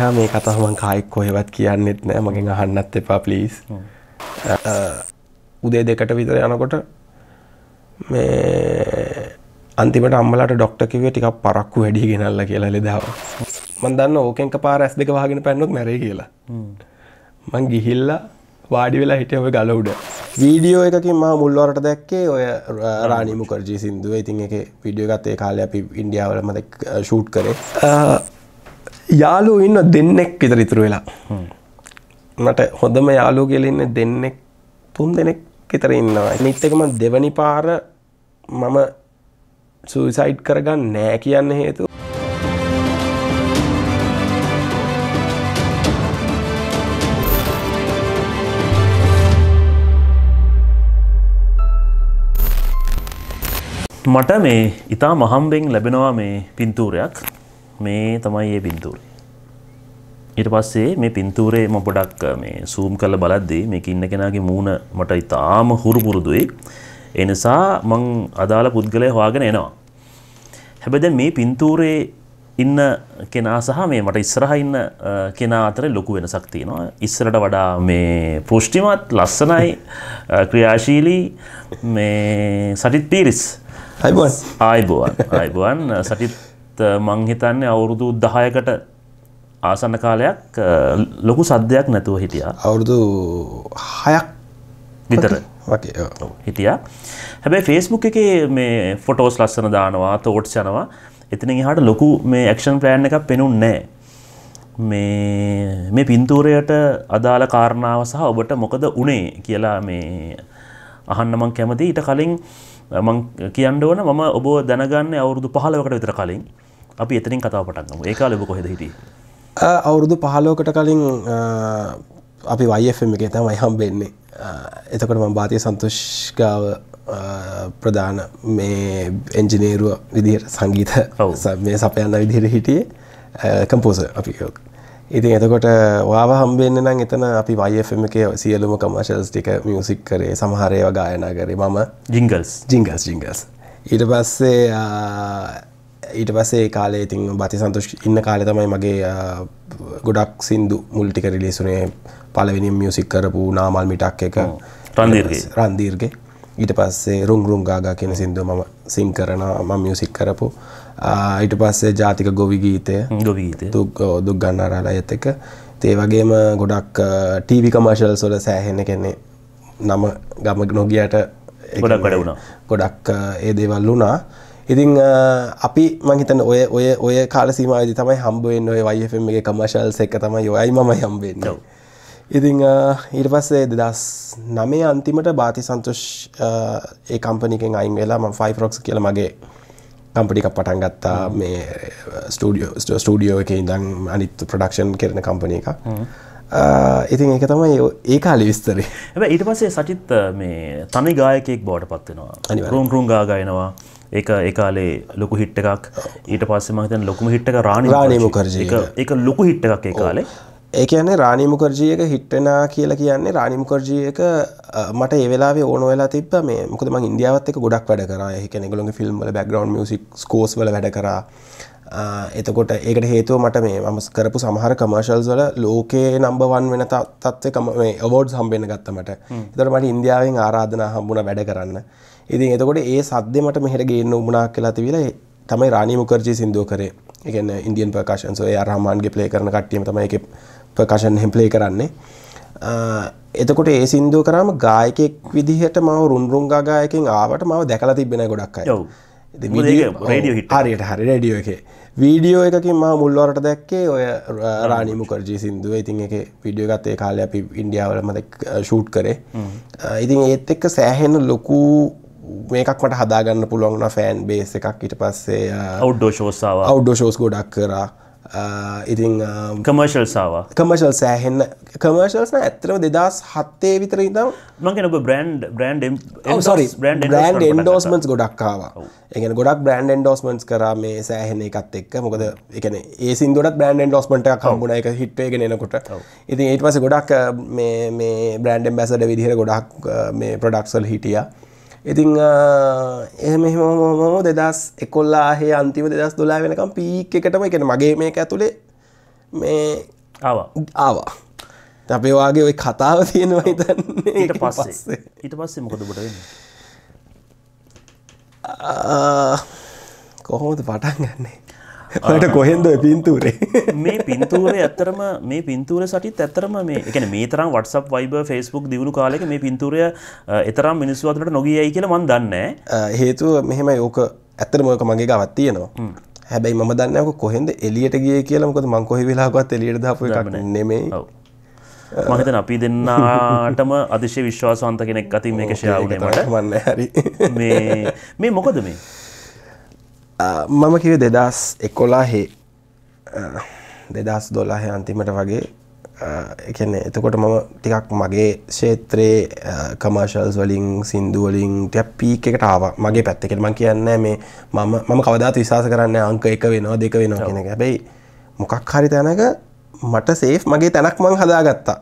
එහා මේ කතා මං කායික් කොහෙවත් කියන්නෙත් නෑ මගෙන් අහන්නත් එපා ප්ලීස් උදේ දෙකට විතර යනකොට මේ අන්තිමට අම්මලට ඩොක්ට කිවේ ටිකක් පරක්කු වැඩි ගෙනල්ල කියලා ලෙදාව මන් දන්න ඕකෙන්ක පාර ඇස් දෙක වහගෙන පැන්නොත් මැරේ කියලා මං ගිහිල්ල වාඩි වෙලා හිටිය ඔය ගල උඩ වීඩියෝ එකකින් මා මුල්ලවරට දැක්කේ ඔය රානිමු කරජී සිින්දුව ඉතින් එක විඩියෝ ගත්තේ කාලය අපි ඉන්ඩියාවල මතක් ෂූට් කරේ යාලු ඉන්න දෙන්නෙක් විතර ඉතුරු වෙලා මට හොඳම යාලු කෙලෙන්න දෙන්නෙක් තුන් දෙනෙක් විතර ඉන්නවා නිත්තකම දෙවනි පාර මම සූසයිට් කරගන්න නෑ කියන්න හේතු මට මේ ඉතා මහම්බෙන් ලැබෙනවා මේ පින්තූරයක් මේ තමයි ඒ පින්තූරේ. ඊට පස්සේ මේ පින්තූරේ මම පොඩක් මේ zoom කරලා බලද්දී මේක ඉන්න කෙනාගේ මූණ මට ඉතාම හුරු පුරුදුයි. ඒ නිසා මං අදාළ පුද්ගලයා හොයාගෙන එනවා. හැබැයි දැන් මේ පින්තූරේ ඉන්න කෙනා සහ මේ මට ඉස්සරහා ඉන්න කෙනා අතර ලොකු වෙනසක් තියෙනවා. ඉස්සරට වඩා මේ පුෂ්ටිමත් ලස්සනයි ක්‍රියාශීලී මේ සටිත් පීරිස්. අයිබෝන්. අයිබෝන්. අයිබෝන් සටිත් මං හිතන්නේ අවුරුදු 10කට ආසන්න කාලයක් ලොකු සද්දයක් නැතුව හිටියා. අවුරුදු 6ක් විතර වගේ හිටියා. හැබැයි Facebook එකේ මේ ෆොටෝස් ලස්සන දානවා, තෝට්ස් යනවා. එතනින් එහාට ලොකු මේ ඇක්ෂන් ප්ලෑන් එකක් පෙනුන්නේ නැහැ. මේ මේ පින්තූරයට අදාළ කාරණාව සහ ඔබට මොකද උනේ කියලා මේ අහන්න මං කැමතියි. ඊට කලින් මං කියන්න ඕන මම ඔබ දැනගන්න අවුරුදු පහලවකට විතර කලින් අපි එතනින් කතාව පටන්ගම ඒකාල ඔබ කොහෙද හිටිය අවුරුදු පහලෝකට කලින් අපි වයිFම් එක තමයි හම්බෙන්නේ එතකට ම භාතිය සන්තුෂ්කාව ප්‍රධාන මේ එන්ජිනේරුව විදිහයට සංගීත මේ සපයන්න විදිහයට හිටියේ කම්පෝස අපිකෝක ඉතින් එතකොට වාව හම්බෙන්න නම් එතන අපි YFM එකේ සියලුම කමර්ෂල්ස් ටික මියුසික් කරේ සමහර ඒවා ගායනා කරේ මම ජිංගල්ස් ජිංගල්ස් ජිංගල්ස් ඊට පස්සේ ඊට පස්සේ කාලේ ඉතින් බති සන්තෝෂ් ඉන්න කාලේ තමයි මගේ ගොඩක් සින්දු මුල් ටික රිලීස් වුණේ පළවෙනිම මියුසික් කරපු නාමල් මිටක් එක රන්දීර්ගේ රන්දීර්ගේ ඊට පස්සේ රුම් රුම් ගාගා කියන සින්දුව මම සිං කරනවා මම මියුසික් කරපු ඊට පස්සේ ජාතික ගොවි ගීතය ගොවි ගීතය දුක් දුක් ගන්නාරාලයත් එක ඒ වගේම ගොඩක් ටීවි කමර්ෂල්ස් වල සෑහෙන කෙනෙක් නම ගම නොගියට ගොඩක් වැඩ වුණා. ගොඩක් ඒ දේවල් වුණා. ඉතින් අපි මහිතන ඔය ඔය ඔය කාල සීමාවේදී තමයි හම්බෙන්නේ ඔය YFM එකේ කමර්ෂල්ස් එක තමයි ඔයයි මමයි හම්බෙන්නේ. ඉතින් ඊට පස්සේ 2009 අන්තිමට බාති සන්තෝෂ් ඒ කම්පැනි එකෙන් අයින් වෙලා මම 5 Rocks කියලා මගේ කම්පටික් පටන් ගත්තා මේ ස්ටඩියෝ ස්ටඩියෝ එක ඉඳං අනිත් ප්‍රඩක්ෂන් කරන කම්පනය එක ඉතින් එක තමයි ඒ කාලි විස්තරේ ඇ ඊට පස්සේ සචිත් uh, මේ තනි ගායකෙක් බෝට පත්වෙනවා රුම් රුම් ගායනවා ඒ ඒකාලේ ලොකු හිට්ට එකක් ඊට පස්සේ මහිතන් ලොකුම හිට්ට රාණ රාණයම කරජ එක ලොකු හිට්ට එකක් ඒ කාලේ ඒකයන්නේ රානිමුකරජයක හිට්ටනා කියලා කියන්නේ රානිමුකරජයක මට ඒවෙලා ඕන වෙලා තිබ මේ මුකද ම ඉන්දියාවත්ක ගොඩක් වැඩ කර එකනෙගලොගේ ෆිල්ම්ල බැග්‍රවන්් මියසික් කෝස් වල වැඩ කරා එතකොට ඒකට හේතුව මට මේ මම කරපු සමහර කමර්ශල්ස් වල ලෝකයේ නම්බවන් වෙන තත්වකම ඔවෝඩ් සම්බෙන ගත්තමට තර මට ඉන්දියාවෙන් ආරාධන හම්බුණ වැඩ කරන්න ඉතින් එතකොට ඒ සද්‍යමට මෙහට ගේන්න උමුණක් කියලා තිවිලා තමයි රානිමුකරජය සිින්දුව කරේ එකන්න ඉන්දියන් ප්‍රකාශන්සෝ යාරහමාන්ගේ පලේ කරන කට්ටියීම තමයි එක ප්‍රකාශන් හෙම්ප්ලේ කරන්නේ එතකොට ඒ සින්දුව කරාම ගායකෙක් විදිහට මව රුන්රුන්ගා ගායකෙන් ආවට මව දැකලා තිබෙන ගොඩක් අය හරියට හරි රඩියෝ එක වීඩියෝ එකකින් ම මුල්ලවරට දැක්කේ ඔය රානිමු කරජී සින්දුව ඉතින් එක විඩියෝ ගත්තේ කාලය අපි ඉන්ඩියාවල මත ෂූට් කරේ ඉතින් ඒත් එක්ක සෑහෙන ලොකු මේකක් මට හදාගන්න පුළුවන්න ෆෑන් බේස එකක් ඉට පස්සේ අවඩ්ඩෝෂෝසාාව අවඩ්ඩෝෂෝස් ගොඩක් කරා ඉතිං කමර්ශල් සාව කමර්ශල් සෑහෙන්න කමර්ශල්ස්න ඇතරම දෙදස් හත්තේ විතර ඉතම් මගෙනක බ්‍රන්ඩ් බ්‍රන්් සොරි බ්‍රන්් බ්‍රන්් ෙන්ඩෝස්මන්ස් ගොඩක්කාවා එකන ගොඩක් බ්‍රන්් ෙන්ඩෝස්මන්ස් කර මේ සෑහෙන එකත් එක් මොකද එකන ඒ සිදුවට බ්‍රන්් ෙන්ඩෝස්මට කම්බුණ එක හිට්ේ නකොට ඉතින් ඒට පස ගොඩක් මේ බ්‍රන්ඩ් බැසට විදිහර ගොඩක් මේ ප්‍රඩක්සල් හිටියා ඉතිං එහෙම මෙහමම දෙදස් එකොල්ලා හේ අන්තිම දෙදස් දොලා වෙනකම් පීක් එකටම එකෙන මගේ මේක ඇතුළේ මේ ආවා අපේ වගේ ඔයි කතාව තියෙනවා හිතන්නේ ඊට පස්සේ ඊට පස්සේ මොකද බට වෙන්නේ කොහොමද පටන් ගන්නේ මට කොහෙන්ද පින්තූරේ මේ පින්තූරේ ඇත්තරම මේ පින්තූර සටිත් ඇත්තරම මේ එකන මේ තරම් වටසප් වයිබ ෆෙස්බුක් දියුණු කාලෙක මේ පින්තූරය එතරම් මිනිස්සු අතරට නොගියයි කියලා මන් දන්න හේතුව මෙහෙමයි ඕක ඇත්තරම ඕක මගේ ගවත් තියෙනවා හැබැයි ම දන්නක කොහෙද එලියට ගේ කියලමකද මංකොහෙ වෙලාගත් එලියට දපු එකක් නෙමේ මහිතන අපි දෙන්නාටම අතිශය විශ්වාසන්ත කෙනෙක් අති මේක ශයාවනට වන්න හරි මේ මොකද මේ මම කිව දෙදස් එකොලාහේ දෙදස් දොලාහේ අන්තිමට වගේ එකන්නේ එතකොට මම ටිකක් මගේ ශේත්‍රයේ කමර්ශල්ස් වලින් සින්දුවලින් ටැප්පී එකට ආව මගේ පැත්තකට මං කියන්න මේ මම මම කවදාත් විශවාස කරන්න අංක එක වෙනවා දෙක වෙනවා කියෙන ැබයි මොකක් හරි තැනක මට සේෆ් මගේ තැනක් මං හදාගත්තා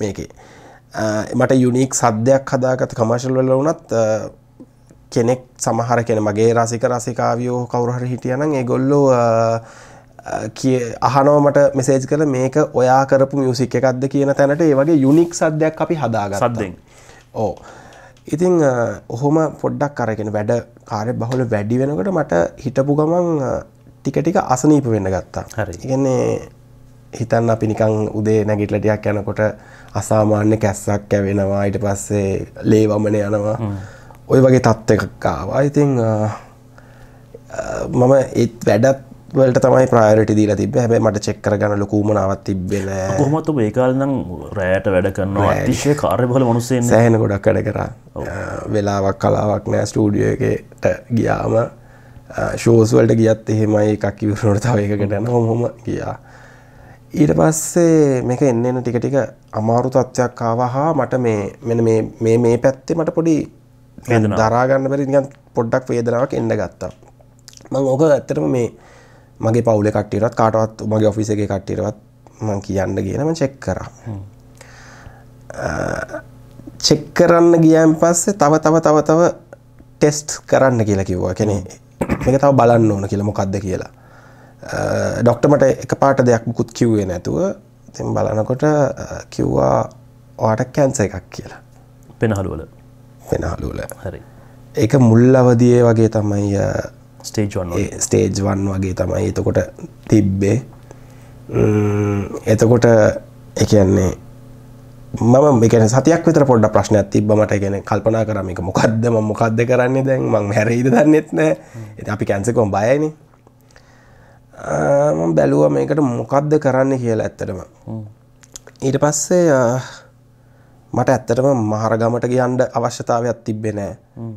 මේකේ මට යුනික් සද්‍යයක් හදාගත කමර්ශල් වල වනත් කෙනෙක් සමහර කෙන මගේ රසික රසිකාවියෝ කවුරු හරි හිටියනම් ඒගොල්ලෝ අහනෝමට මෙසේජ් කළ මේක ඔයා කරපු මියසික් එකක්ද කියන තැනට ඒ වගේ යුනික් සද්‍යයක් අපි හදාග සද්දෙන් ඕ ඉතිං ඔහොම පොඩ්ඩක් කරගෙන වැඩ කාරය බහුල වැඩි වෙනකට මට හිටපු ගමන් ටිකටික අසනීප වෙන්න ගත්තා හරි ඉගන්නේ හිතන්න අපි නිකං උදේ නැගිටලටියක් යනකොට අසාමාන්‍ය කැස්සක් ඇවෙනවා ඊට පස්සේ ලේවමන යනවා ඔය වගේ තත්ත්ව එකක් ආවා ඉතිං මම ඒත් වැඩත් වලට තමයි ප්‍රයිරට දීලා තිබ හැබ මට චෙක්කර ගන්න ලොකූමනාවත් තිබෙන හොමත්ම ඒකාලනම් රෑට වැඩ කරනවා අතිශය කාර්යබල මනුසේ සෑහන ගොඩක් කඩ කරා uh, වෙලාවක් කලාවක් නෑ ස්ටූඩිය එකට ගියාම ශෝස් uh, වලට ගියත් එහෙමයි එකක් ඉවරට තව එකකට යන හොම ගියා ඊට පස්සේ මේක එන්න එන්න ටික ටික අමාරු තත්ත්වයක් ආවා හා මට මේ මෙන්න මේ මේ පැත්තේ මට පොඩි දරාගන්න බැරි නිකන් පොඩ්ඩක් වේදනාවක් එන්න ගත්තා මම ඕක ඇත්තටම මේ මගේ පවුලේ කට්ටියටවත් කාටවත් මගේ ඔෆිස් එකේ කට්ටියටවත් මම කියන්න ගියන මම චෙක් කරා චෙක් කරන්න ගියන් පස්සේ තව තව තව තව ටෙස්ට් කරන්න කියලා කිව්වා කෙනෙ මේක තව බලන්න ඕන කියලා මොකද්ද කියලා ඩොක්ටමට එක පාට දෙයක් මුකුත් කිව්වේ නැතුව තින් බලනකොට කිව්වා ඔයාට කැන්ස එකක් කියලා පෙනහළුවල වෙන හලුවල හරි ඒක මුල් අවදියේ වගේ තමයි ස්ටේජ් ස්ටේජ් වන් වගේ තමයි එතකොට තිබ්බේ එතකොට එකන්නේ මම එක සතියක් විතර පොඩ්ඩ ප්‍රශ්නයක් තිබ මට ගැන කල්පනා කරම එක මොකක්ද ම මොකක්ද කරන්නේ දැන් මං හැරයිද දන්නෙත් නෑ එති අපි කැන්සකොම් බයන බැලුව මේකට මොකක්ද කරන්න කියලා ඇත්තටම ඊට පස්සේ මට ඇත්තටම මහරගමට ගියන්ඩ අවශ්‍යතාවයක් තිබ්බෙ නෑ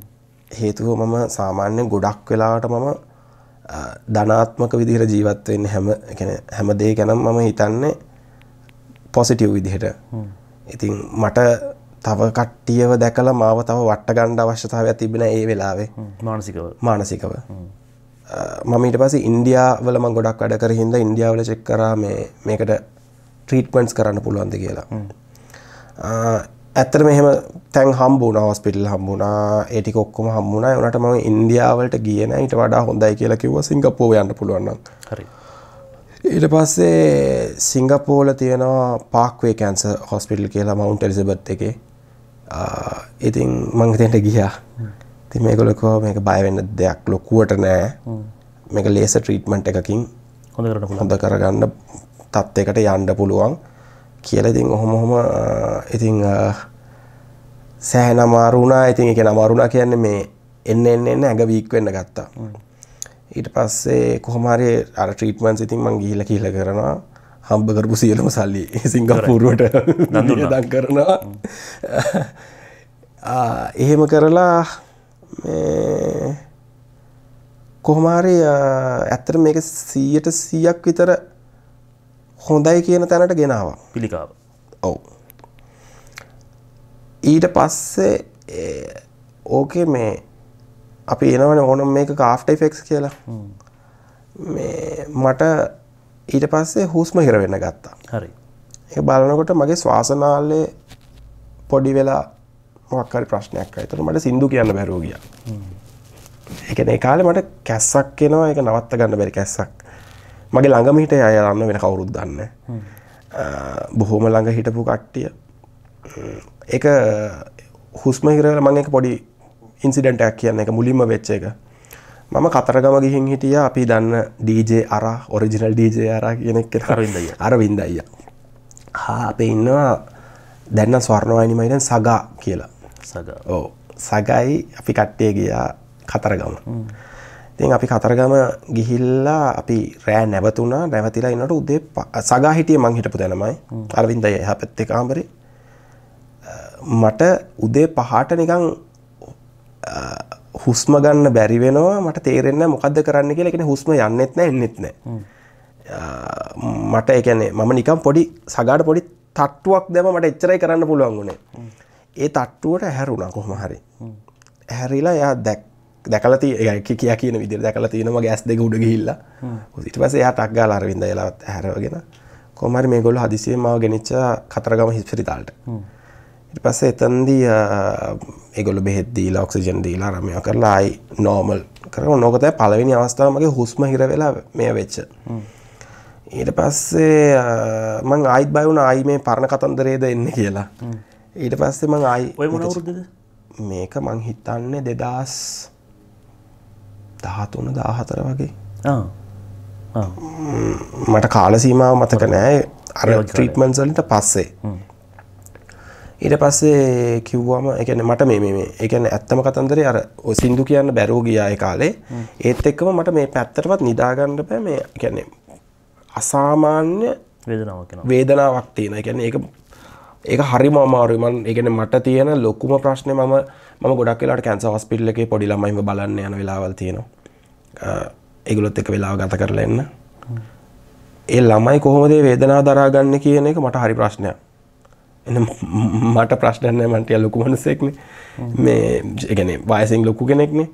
හේතුව මම සාමාන්‍ය ගොඩක් වෙලාට මම ධනාත්මක විදිහට ජීවත්වවෙන්න හැම හැම දේ ගැනම් මම හිතන්නේ පොසිටව් විදිහට ඉතින් මට තව කට්ටියව දැකලා මාව තව වට ගණ්ඩ අවශ්‍යතාවයක් තිබෙන ඒ වෙලාවේ මානසිකව මානසිකව මම ඊට පස්සේ ඉන්දියාවල මම ගොඩක් වැඩ කර හින්දා ඉන්දියාවල චෙක් කරා මේ මේකට ට්‍රීට්මන්ට්ස් කරන්න පුළුවන්ද කියලා ඇත්තට මෙහෙම තැන් හම්බුණ හොස්පිටල් හම්බුණා ඒටි කොක්කොම හම්බුණා උනට මම ඉන්දියාවලට කියන ඊට වඩා හොඳයි කියලා කිව්ව සිංගප්පූර යන්න පුළුවන් නම් හරි ඊට පස්සේ සිංගප්පූල තියෙනවා පාක්වේ කැන්ස හොස්පිටල් කියලා මවුන්ට් එලිසබෙත් එකේ ඉතින් මම එතනට ගියා ඉතින් මේගොල්ලෝ කිව්වා මේක බය වෙන්න දෙයක් ලොකුවට නෑ මේක ලේසර් ට්‍රීට්මන්ට් එකකින් හොඳ කරගන්න තත්යකට යන්න පුළුවන් කියලඉතින් ඔහොමොහොම ඉතිං සෑහන අමාරුණා ඉතින් එක අමාරුණා කියන්න මේ එන්න එන්න එන්න ඇඟ වීක්වෙන්න ගත්තා ඊට පස්සේ කොහමරි අර ට්‍රීටමන් සිතින් මං ගිහිල කියල කරනවා හම්බ කරපු සියලම සල්ලි සිංගපූරුවට දන් කරනවා එහෙම කරලා කොහොමාරි ඇත්තර මේක සීයට සීයක් විතර හොඳයි කියන තැනට ගෙනාව පිළිකාව ඔව් ඊට පස්සේ ඕකේ මේ අපි එනවන ඕනම් මේක කාෆ්ට ෆෙක්ස් කියලා මේ මට ඊට පස්සේ හුස්ම හිර වෙන්න ගත්තා හරි ඒ බලනකොට මගේ ශවාසනාලේ පොඩි වෙලා මොක්කල් ප්‍රශ්නයක් අයිතර මට සිින්දු කියන්න බැරෝගිය එකන කාලෙ මට කැස්සක් එනවා එක නවත්ත ගන්න බැරි කැස්සක් මගේ ළඟම හිට අය යන්න වෙන කවුරුත් දන්න බොහෝම ළඟ හිටපු කට්ටිය එක හුස්ම හිරල මං එක පොඩි ඉන්සිඩෙන්ටක් කියන්න එක මුලින්ම වෙච්ච එක මම කතරගම ගිහින් හිටිය අපි දන්න ඩජ අර ඔරිජිනල් ඩජ අර කියනෙක් හරවිඳය අර වින්දයිය හා අපේ ඉන්නවා දැන්න ස්වර්ණවානිමයිටන් සගා කියලා සග ඕ සගයි අපි කට්ටේ ගියා කතරගම තින් අපි කතරගම ගිහිල්ලා අපි රෑ නැවතුනා නැවතිලා ඉන්නට උදේ සගා හිටිය මං හිටපු දැනමයි අරවින්ද එහා පැත්තේ කාමරේ මට උදේ පහට නිකං හුස්ම ගන්න බැරි වෙනවා මට තේරෙන්න මොකක්ද කරන්න කියලා එකෙන හුස්ම යන්නෙත් නෑ එන්නෙත් නෑ මට එකනේ මම නිකම් පොඩි සගාට පොඩි තට්ටුවක් දැම මට එච්චරයි කරන්න පුළුවන් වුණේ ඒ තට්ටුවට ඇහැරුණා කොහොම හරි ඇහැරිලා යා දැක් දැකලති කිය කියන විදි දැකල තියනම ගැස් දෙක උඩ හිල්ල ඉට පස එයා ටක්ගා අරවිඳ එලාත් හැරවගෙන කොමරි මේ ගොල්ල හදිසිේ මාව ගෙනනිච්ච කතරගම හිස්පිරිතාල්ට ඉට පස්ස එතන්දී එගොල බෙහෙද්දී ලක්සිජන් දීලා රමය කරලා අයි නෝමල් කරම නොකතයි පලවෙනි අවස්ථාවමගේ හුස්ම හිර වෙලා මේ වෙච්ච ඊට පස්සේ මං ආයිත් බයවුන අයි මේ පරණ කතන්දරේද එන්න කියලා ඊට පස්සේ මං ආයි මේක මං හිතන්නේ දෙදස් දහතුන දාහතර වගේ මට කාලසීමාව මතක නෑ අර ට්‍රීටමන්සලට පස්සේ ඊට පස්සේ කිව්වම එකන මට මේ මේ එකන ඇත්තම කතන්දරේ අර ඔසින්දු කියන්න බැරෝ ගියාය කාලේ ඒත් එක්කම මට මේ පැත්තරවත් නිදාගණ්ඩ පෑ මේ ගැන්නේ අසාමාන්‍ය වේදනාවක් තියෙන ගැන ඒ ඒක හරිම අමාරුයි මම ඒ කියන්නේ මට තියෙන ලොකුම ප්‍රශ්නේ මම මම ගොඩක් වෙලාවට කැන්සර් හොස්පිටල් එකේ පොඩි ළමයිව බලන්න යන වෙලාවල් තියෙනවා ඒගොල්ලොත් එක්ක වෙලාව ගත කරලා එන්න ඒ ළමයි කොහොමද මේ වේදනාව දරාගන්නේ කියන එක මට හරි ප්‍රශ්නයක් මට ප්‍රශ්නයන්න මටය ලොකු මනසෙක්න මේ ගැන වයසින් ලොකු කෙනෙක්නේ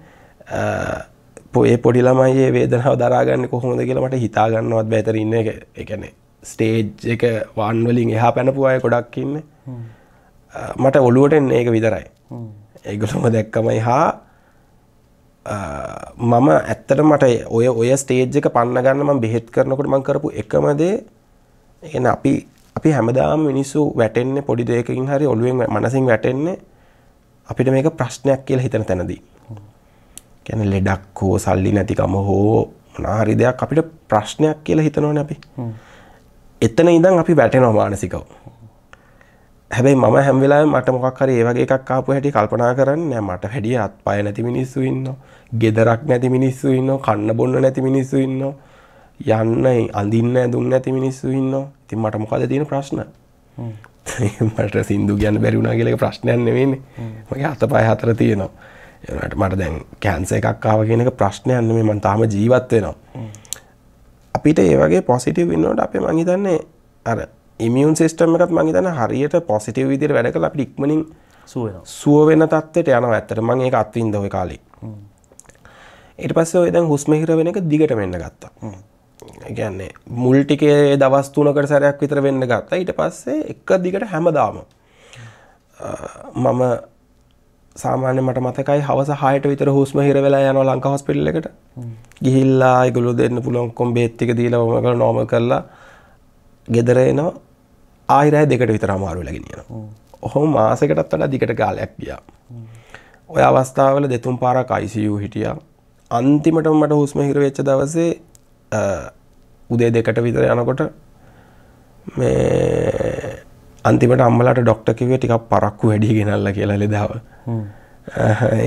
පොඒ පොඩිලාමයේ වේදනාව දරාගන්න කොහොමද කියලා මට හිතාගන්නවත් බැතරන්න එකනේ ස්ටේජ් එක වාන්වලින් එහා පැනපු අය ගොඩක් ඉන්න මට ඔලුවටෙන් ඒක විතරයි ඒගොලොම දැක්කමයි හා මම ඇත්තට මට ඔය ඔය ස්ටේජ් එක පන්න ගන්න ම බෙහෙත් කරනකොට මං කරපු එකමදේ එ අපි අපි හැමදාම මිනිස්සු වැටෙන්නේ පොඩි දෙයකින් හරි ඔලුවෙන් මනසින් වැටෙන්නේ අපිට මේක ප්‍රශ්නයක් කියලා හිතන තැනදී. කැන ලෙඩක් හෝ සල්ලි නැතිකම හෝ මනාහරි දෙයක් අපිට ප්‍රශ්නයක් කියලා හිතනවන අපි. එතන ඉඳන් අපි වැටෙනවා මානසිකව. හැබැයි මම හැම වෙලාවෙම මට මොකක් හරි ඒ වගේ එකක් ආපු හැටි කල්පනා කරන්නේ නෑ මට හැඩිය අත්පය නැති මිනිස්සු ඉන්නවා. ගෙදරක් නැති මිනිස්සු ඉන්නවා. කන්න බොන්න නැති මිනිස්සු ඉන්නවා. යන්නයි අඳින්න දුන්න නැති මිනිස්සු ඉන්නවා. ඉතින් මට මොකද තියෙන ප්‍රශ්න? මට සින්දු කියන්න බැරි වුණා කියලා ප්‍රශ්නයක් නෙවෙයිනේ. මගේ අතපය හතර තියෙනවා. ඒකට මට දැන් කැන්සර් එකක් ආව කියන එක ප්‍රශ්නයක් නෙමෙයි මම තාම ජීවත් වෙනවා. අපිට ඒ වගේ පොසිටව් ඉන්නවට අපේ මංහිතන්නේ අර ඉමියන් සිස්ටම එකත් මංහිතන හරියට පොසිටව් විදිර වැඩ කළ අපි ඉක්මනින් සුව වෙන තත්වට යන ඇත්තට මං ඒ අත්වින් දව කාලේ එට පස්ස ඔයදන් හුස්මහිර වෙන එක දිගට වෙන්න ගත්තා ගැන්නේ මුල්ටිකේ දවස් තුනකට සැරයක් විතර වෙන්න ගත්තා ඊට පස්සේ එක දිගට හැමදාම මම සාමාන්‍ය මට මතකයි හවස හයට විතර හුස්ම හිර වෙලා යන ලංකා හොස්පිටල් එකට ගිහිල්ලා ඒගොල්ලෝ දෙන්න පුළුවන් කොම් බේත් ටික දීලා වම කරලා නෝමල් කරලා ගෙදර එනවා ආයි රෑ දෙකට විතර අමාරු වෙලා ගෙනියනවා. ඔහොම මාසයකටත් වඩා දිගට කාලයක් ගියා. ඔය අවස්ථාවල දෙතුන් පාරක් ICU හිටියා. අන්තිමටම මට හුස්ම හිර වෙච්ච දවසේ උදේ දෙකට විතර යනකොට මේ අන්තිමට අම්මලාට ඩොක්ට කිව ටික් පරක්කු වැඩි ගෙනල්ල කියලා ලෙදාව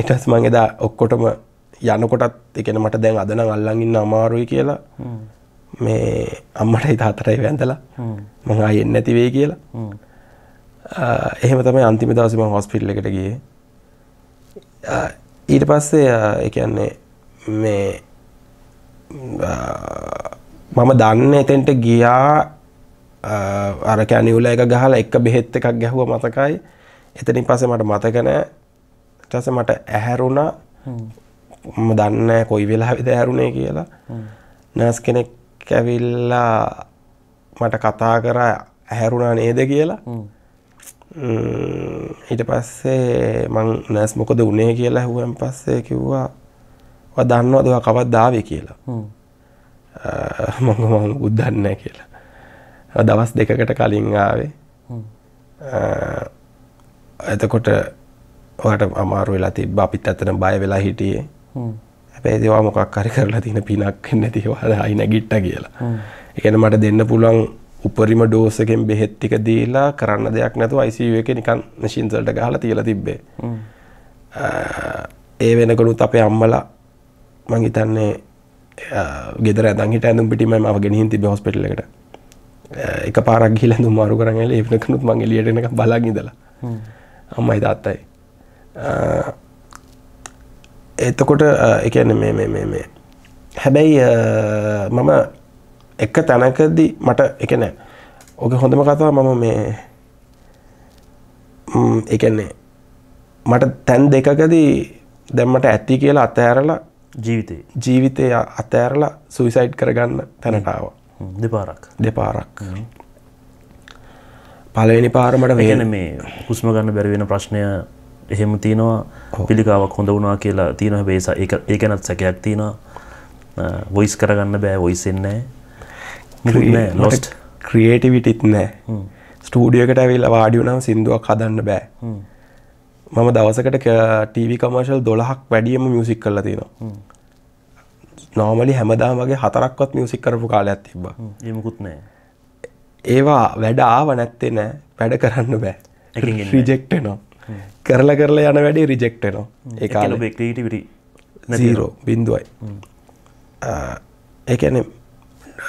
එටස් මං එදා ඔක්කොටම යනකොටත් එකන මට දැන් අදන අල්ලඟන්න අමාරුයි කියලා මේ අම්මටයි තාතරයි වැන්දලා මං අයෙන් නැතිවේ කියලා එහෙම තමයි අන්තිම දවසම හොස්පිල්ල එකට ගිය ඊට පස්සේ එකන්නේ මේ මම දන්න එතෙන්ට ගියා අර කැනිවුල එක ගහලා එක බෙහෙත් එකක් ගැහුව මතකයි එතනින් පස්සේ මට මතක නෑ ඊට පස්සේ මට ඇහැරුණා මම දන්නේ නැහැ කොයි වෙලාවෙද ඇහැරුණේ කියලා නර්ස් කෙනෙක් ඇවිල්ලා මට කතා කරා ඇහැරුණා නේද කියලා ඊට පස්සේ මං නර්ස් මොකද උනේ කියලා ඇහුවෙන් පස්සේ කිව්වා ඔයා දන්නවද ඔයා කවදාද ආවේ කියලා මම මම උදන්නේ කියලා දවස් දෙකකට කලින් ආවේ එතකොට ඔට අමාරු වෙලා තිබ අපිත් ඇතන බය වෙලා හිටියේ හැබැයි දෙවා මොකක් හරි කරලා තියෙන පිනක් නැති වාද අයි නැගිට්ට කියලා එකන මට දෙන්න පුළුවන් උපරිම ඩෝසකෙන් බෙහෙත් ටික දීලා කරන්න දෙයක් නැතු අයිසිය එක නිකන් නශින්සල්ට ගහලා තියලා තිබ්බේ ඒ වෙනකොනුත් අපේ අම්මලා මං හිතන්නේ ගෙදර ඇදන් හිට ඇඳම් පිටිම මව ගෙනහින් තිබ හොස්පිටලකට Eh, එක පාරක් ගිහිල්ලා දුම් මාරු කරන් ඇවිල්ලා ඒ වෙනකනුත් මං එළියට එනකම් බලන් ඉඳලා අම්මයි තාත්තයි එතකොට ඒ කියන්නේ මේ මේ මේ මේ හැබැයි මම එක තැනකදී මට ඒ කියන්නේ ඔගේ හොඳම කතාව මම මේ ඒ කියන්නේ මට තැන් දෙකකදී දැම්මට ඇති කියලා අතහැරලා ජීවිතේ ජීවිතය අතෑරලා සුවිසයිඩ් කරගන්න තැනටාව දෙපාරක් දෙපාරක් පලවෙනි පාරමට වගෙන මේ හුස්ම ගන්න බැරිවෙන ප්‍රශ්නය එහෙම තියෙනවා පිළිකාවක් හොඳ වුණා කියලා තියෙන බේස ඒකනත් සැකයක් තියෙනවා වොයිස් කරගන්න බෑ වොයිසෙන්නෑ ලොස්ට ක්‍රියේටිවිටිත් නෑ ස්ටූඩියකට ඇවිල් වාඩියුනම් සිින්දුවක් හදන්න බෑ මම දවසකට ටීවි කමර්ශල් දොළහක් වැඩියම මියසික් කල තියෙනවා නෝමලි හැමදා මගේ හතරක්වත් මියසික් කරපු කාලයක් තිබ්බා ඒමකුත් නෑ ඒවා වැඩ ආව නැත්තේ නෑ වැඩ කරන්න බෑ රිජෙක්ටනවා කරලා කරලා යන වැඩේ රිජෙක්ටනවා ඒ කාල ක්‍රීටවිරි සීරෝ බින්දුවයි ඒකැනම්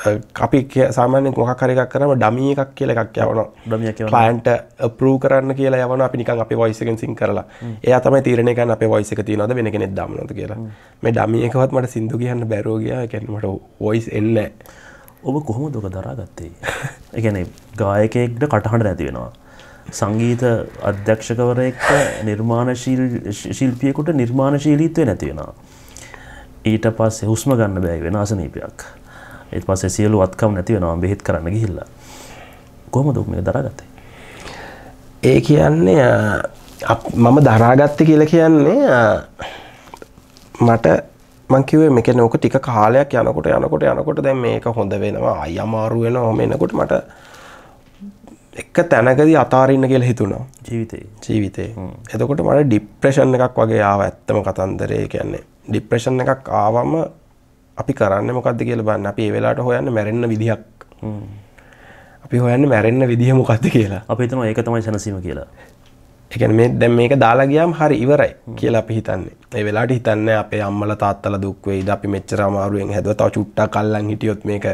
අපි සාමාන්‍ය මොකක් හරි එකක් කරම ඩමිය එකක් කියලා එකක් යවනවා ඩමිය ක්ලයන්ට් අප්‍රූව් කරන්න කියලා යවනවා අපි නිකන් අපේ වොයිස් එකෙන් සින් කරලා එයා තමයි තීරණය කරන්නේ අපේ වොයිස් එක තියනවද වෙන කෙනෙක් දාමනවද කියලා මේ ඩමිය එකවත් මට සින්දු කියන්න බැරුව ගියා ඒ කියන්නේ මට වොයිස් එන්නේ නැහැ ඔබ කොහොම දුක දරාගත්තේ එකන ගායකෙක්ට කටහට නැති වෙනවා. සංගීත අධ්‍යක්ෂකවරයෙක්ට නිර්මාණ ශිල්පියකුට නිර්මාණශීලීත්වය නැතිවෙනවා. ඊට පස්සේ හුස්ම ගන්න බැයි වෙන අසනීපයක්. ඒත් පස්සේ සියලු වත්කම් නැති වෙනවා බෙහෙත් කරන්න ගිහිල්ලා. කොහොමද මේක දරාගත්තේ? ඒ කියන්නේ මම දරාගත්තේ කියලා කියන්නේ මට මං කිව්වේ මේක නෝක ටික කාලයක් යනකොට යනකොට යනකොට දැන් මේක හොඳ වෙනවා අය අමාරු වෙනවා ඔහම එනකොට මට එක තැනකදී අතාරින්න කියලා හිතුණා ජීවිතේ ජීවිතේ එතකොට මට ડિප්‍රෙෂන් එකක් වගේ ආව ඇත්තම කතන්දරේ කියන්නේ ડિප්‍රෙෂන් එකක් ආවම අපි කරන්න මොකක්ද කියල බන්න අපි ඒ වෙලාට හොයන්න මැරෙන්න විදිහක් අපි හොයන්න මැරෙන්න විදිහ මොකක්ද කියලා අපි තම ඒක තමයි සැනසීම කියලා එකන මේ දැම් මේක දාලාගියම් හරි ඉවරයි කියලා අපි හිතන්නේ ඒ වෙලාට හිතන්න අපේ අම්මල තාත්තල දුක්වෙයි ද අපි මෙච්චර අමාරුවෙන් හැදව තව චුට්ටා කල්ලන් හිටියොත් මේක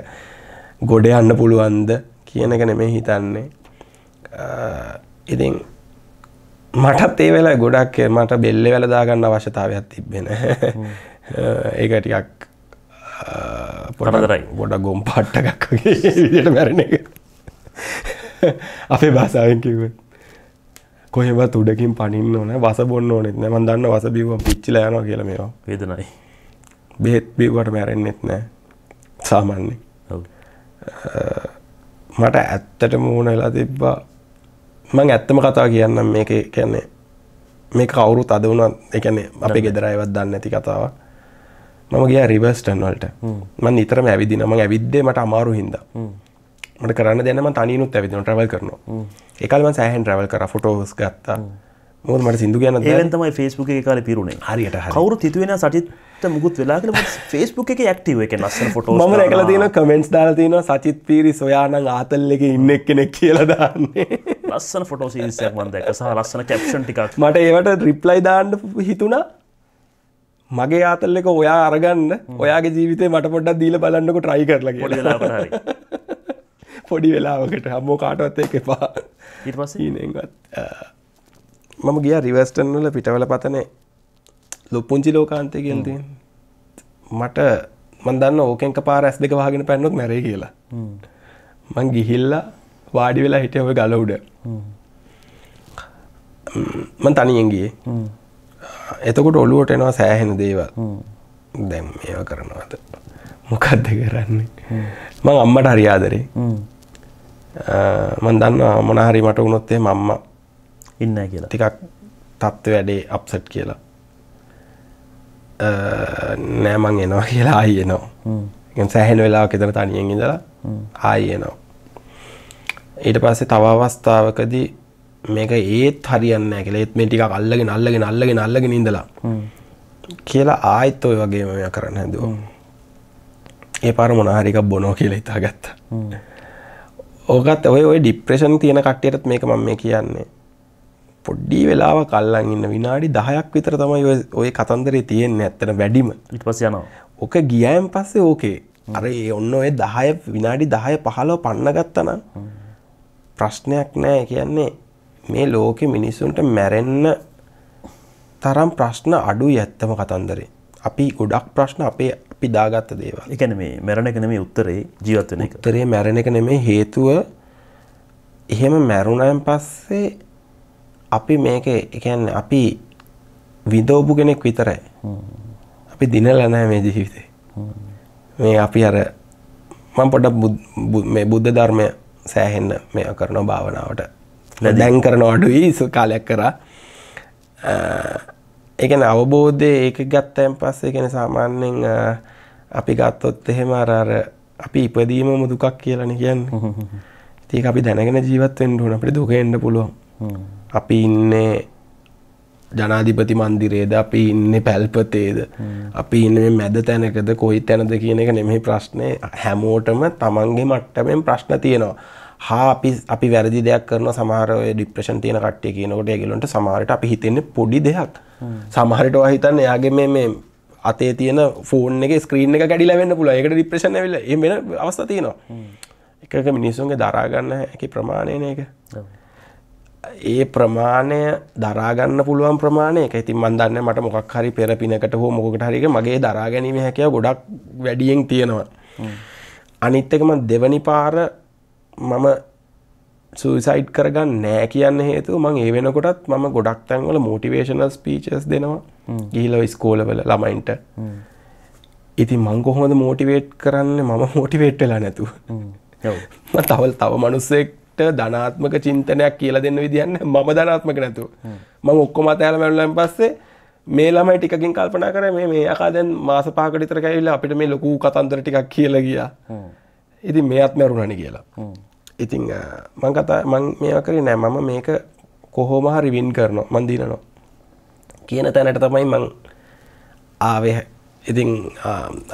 ගොඩ යන්න පුළුවන්ද කියන එක නෙමේ හිතන්නේ ඉතින් මටත් ඒ වෙලා ගොඩක් මට බෙල්ලෙ වැලදාගන්න අවශ්‍යතාවයක් තිබෙන ඒකටියක් පොටදරයි ගොඩ ගොම් පට්ටකක් විදිට මැරණ එක අපේ භාසාාවෙන් කිව කොහෙවත් උඩකින් පනින්න ඕන වස බොන්න ඕනෙත් නෑ මන්දන්න වසබීව පිච්චිල යනවා කියල මේවා වේදනයි බෙහෙත් බීවට මැරෙන්න්නෙත් නෑ සාමන්නේ මට ඇත්තට මූුණ වෙලා තිබ්බා මං ඇත්තම කතා කියන්නම් මේක කියන්නේ මේ කවුරුත් අද වුණත් එකනේ අපේ ගෙදරයිවත් දන්න ඇති කතාවක් මම ගිය රිවර්ස්ටන් වලට මන් නිතරම ඇවිදි නම ඇවිද්දේ මට අමාරු හිද මට කරන්න දැනම තනිනුත් ඇවිදින ට්‍රවල් කරනවා එකල්ම සෑහන් ට්‍රවල් කර ෆොටෝස් ගත්තා මොද මට සිදු ගැන ඒතමයි ෆස්බුක කාල පිරුණේ හරියට කවරු තිතුවෙන සටිත් මුකුත් වෙලාගල ෆස්බුක එක ඇක්ටව එක ලස්ස ොට ම එකල තින කමෙන්ට්ස් දාල තින සචිත් පිරි සොයානං ආතල්ල එක ඉන්න එක් කෙනෙක් කියලා දාන්නේ ලස්සන ෆොටෝ සිරිසයක් මන්දක සහ ලස්සන කැප්ෂන් ටිකක් මට ඒවට රිප්ලයි දාන්න හිතුනා මගේ ආතල්ලෙක ඔයා අරගන්න ඔයාගේ ජීවිතේ මට පොඩ්ඩක් දීල බලන්නක ට්‍රයි කරල පොඩි වෙලාවකට හම්මෝ කාටවත් එක එපා ඉටමසීනගත් මම ගිය රිවස්ටන් වල පිටවල පතනේ ලොප්පුංචි ලෝකාන්තය කියති මට මන්දන්න ඕකෙන්ක පා ඇස් දෙක වාගෙන පැන්නොක් මැරේ කියලා මං ගිහිල්ලා වාඩි වෙලා හිටිය ඔය ගලවුඩ මන් තනියෙන්ගේ එතකොට ඔලුවට එනවා සෑහෙන දේවල් දැම් ඒවා කරනවාද මොකක්ද කරන්නේ මං අම්මට හරියාදරේ මන් දන්න මොනහරි මට වුණොත්තේ මම්ම ඉන්න කියලා ටිකක් තත්ත්ව වැඩේ අප්සට් කියලා නෑමං එනවා කියලා ආයනවා සෑහෙන වෙලා කෙතන තනියෙන් ඉඳලා ආයනවා ඊට පස්සේ තව අවස්ථාවකදී මේක ඒත් හරියන්න කියලා ඒත් මේ ටිකක් අල්ලගෙන අල්ලගෙන අල්ලගෙන අල්ලගෙන ඉඳලා කියලා ආයෙත් ওই වගේ මම කරන්න හැදුවා. ඒ පාර මොන හරි එකක් බොනෝ කියලා හිතාගත්තා. ඕකත් ඔය ඔය ડિප්‍රෙෂන් තියෙන කට්ටියටත් මේක මම මේ කියන්නේ. පොඩ්ඩි වෙලාවක් අල්ලන් ඉන්න විනාඩි 10ක් විතර තමයි ඔය ඔය කතන්දරේ තියෙන්නේ ඇත්තට වැඩිම. ඊට පස්සේ යනවා. ඔක ගියයින් පස්සේ ඕකේ. අර ඒ ඔන්න ඔය 10 විනාඩි 10 15 පන්න ගත්තනම් ප්‍රශ්නයක් නෑ කියන්නේ මේ ලෝකෙ මිනිස්සුන්ට මැරෙන්න තරම් ප්‍රශ්න අඩුයි ඇත්තම කතන්දරේ. අපි ගොඩක් ප්‍රශ්න අපේ අපි දාගත්ත දේවල්. ඒ කියන්නේ මේ මැරෙන එක නෙමෙයි උත්තරේ ජීවත් වෙන එක. උත්තරේ මැරෙන එක නෙමෙයි හේතුව එහෙම මැරුණාන් පස්සේ අපි මේක ඒ කියන්නේ අපි විඳෝපු කෙනෙක් විතරයි. අපි දිනලා නැහැ මේ ජීවිතේ. මේ අපි අර මම පොඩ්ඩක් මේ බුද්ධ ධර්මය සෑහෙන්න මේ කරන භාවනාවට දැන් කරන අඩුයි කාලයක් කරා එකන අවබෝධය ඒක ගත්තයන් පස්සේ එකෙන සාමාන්‍යෙන් අපි ගත්තොත් එහෙම අරර අපි ඉපදීම මුදුකක් කියලන කියන්න තිය අපි දැනගෙන ජීවත්වෙන් හුන අපට දුක එන්න පුළුවන් අපි ඉන්නේ ජනාධිපති මන්දිරේද අපි ඉන්න පැල්පතේද අපි ඉන්න මැද තැනකද කොයි තැනද කියන එක නෙමෙහි ප්‍රශ්නය හැමෝටම තමන්ගේ මට්ටමෙන් ප්‍රශ්න තියෙනවා හා අපි අපි වැරදි දෙයක් කරන සමහර ඔය ડિප්‍රෙෂන් තියෙන කට්ටිය කියනකොට ඒගොල්ලන්ට සමහරට අපි හිතෙන්නේ පොඩි දෙයක්. සමහරට ඔයා හිතන්නේ එයාගේ මේ මේ අතේ තියෙන ෆෝන් එකේ ස්ක්‍රීන් එක කැඩිලා වෙන්න පුළුවන්. ඒකට ડિප්‍රෙෂන් ඇවිල්ලා එහෙම වෙන අවස්ථා තියෙනවා. එක එක මිනිස්සුන්ගේ දරා ගන්න හැකි ප්‍රමාණයනේ ඒක. ඒ ප්‍රමාණය දරාගන්න පුළුවන් ප්‍රමාණයක ඉතින් මන් දන්නේ මට මොකක් හරි පෙරපිනකට හෝ මොකකට හරි එක මගේ දරා ගැනීම හැකියාව ගොඩක් වැඩියෙන් තියෙනවා. අනිත් එක මම දෙවනි පාර මම සූසයිඩ් කරගන්න නෑ කියන්න හේතු මං ඒ වෙනකොටත් මම ගොඩක් තැන්වල මෝටිවේශනල් ස්පීචස් දෙනවා ගිහිලව ස්කෝලවල ළමයින්ට ඉති මං කොහොමද මෝටිවේට් කරන්න මම මෝටිවේට් වෙලා නැතු තවල් තව මනුස්සෙක්ට ධනාත්මක චින්තනයක් කියලා දෙන්න විදින්න මම ධනාත්මක නැතු මං ඔක්කොම තෑල මැල්ලන් පස්සේ මේ ළමයි ටිකින් කල්පනා කර මේ මේ අකාදැන් මාස පාකටිතර කැවිල්ලා අපිට මේ ලොකු කතන්දර ටිකක් කියලා ගියා ඉති මේ අත් මැරුණනි කියලා ඉතිං මං කතා මං මේ කරේ නෑ මම මේක කොහෝම හරි වින් කරනවා මන්දිනනවා කියන තැනට තමයි මං ආවේ ඉතිං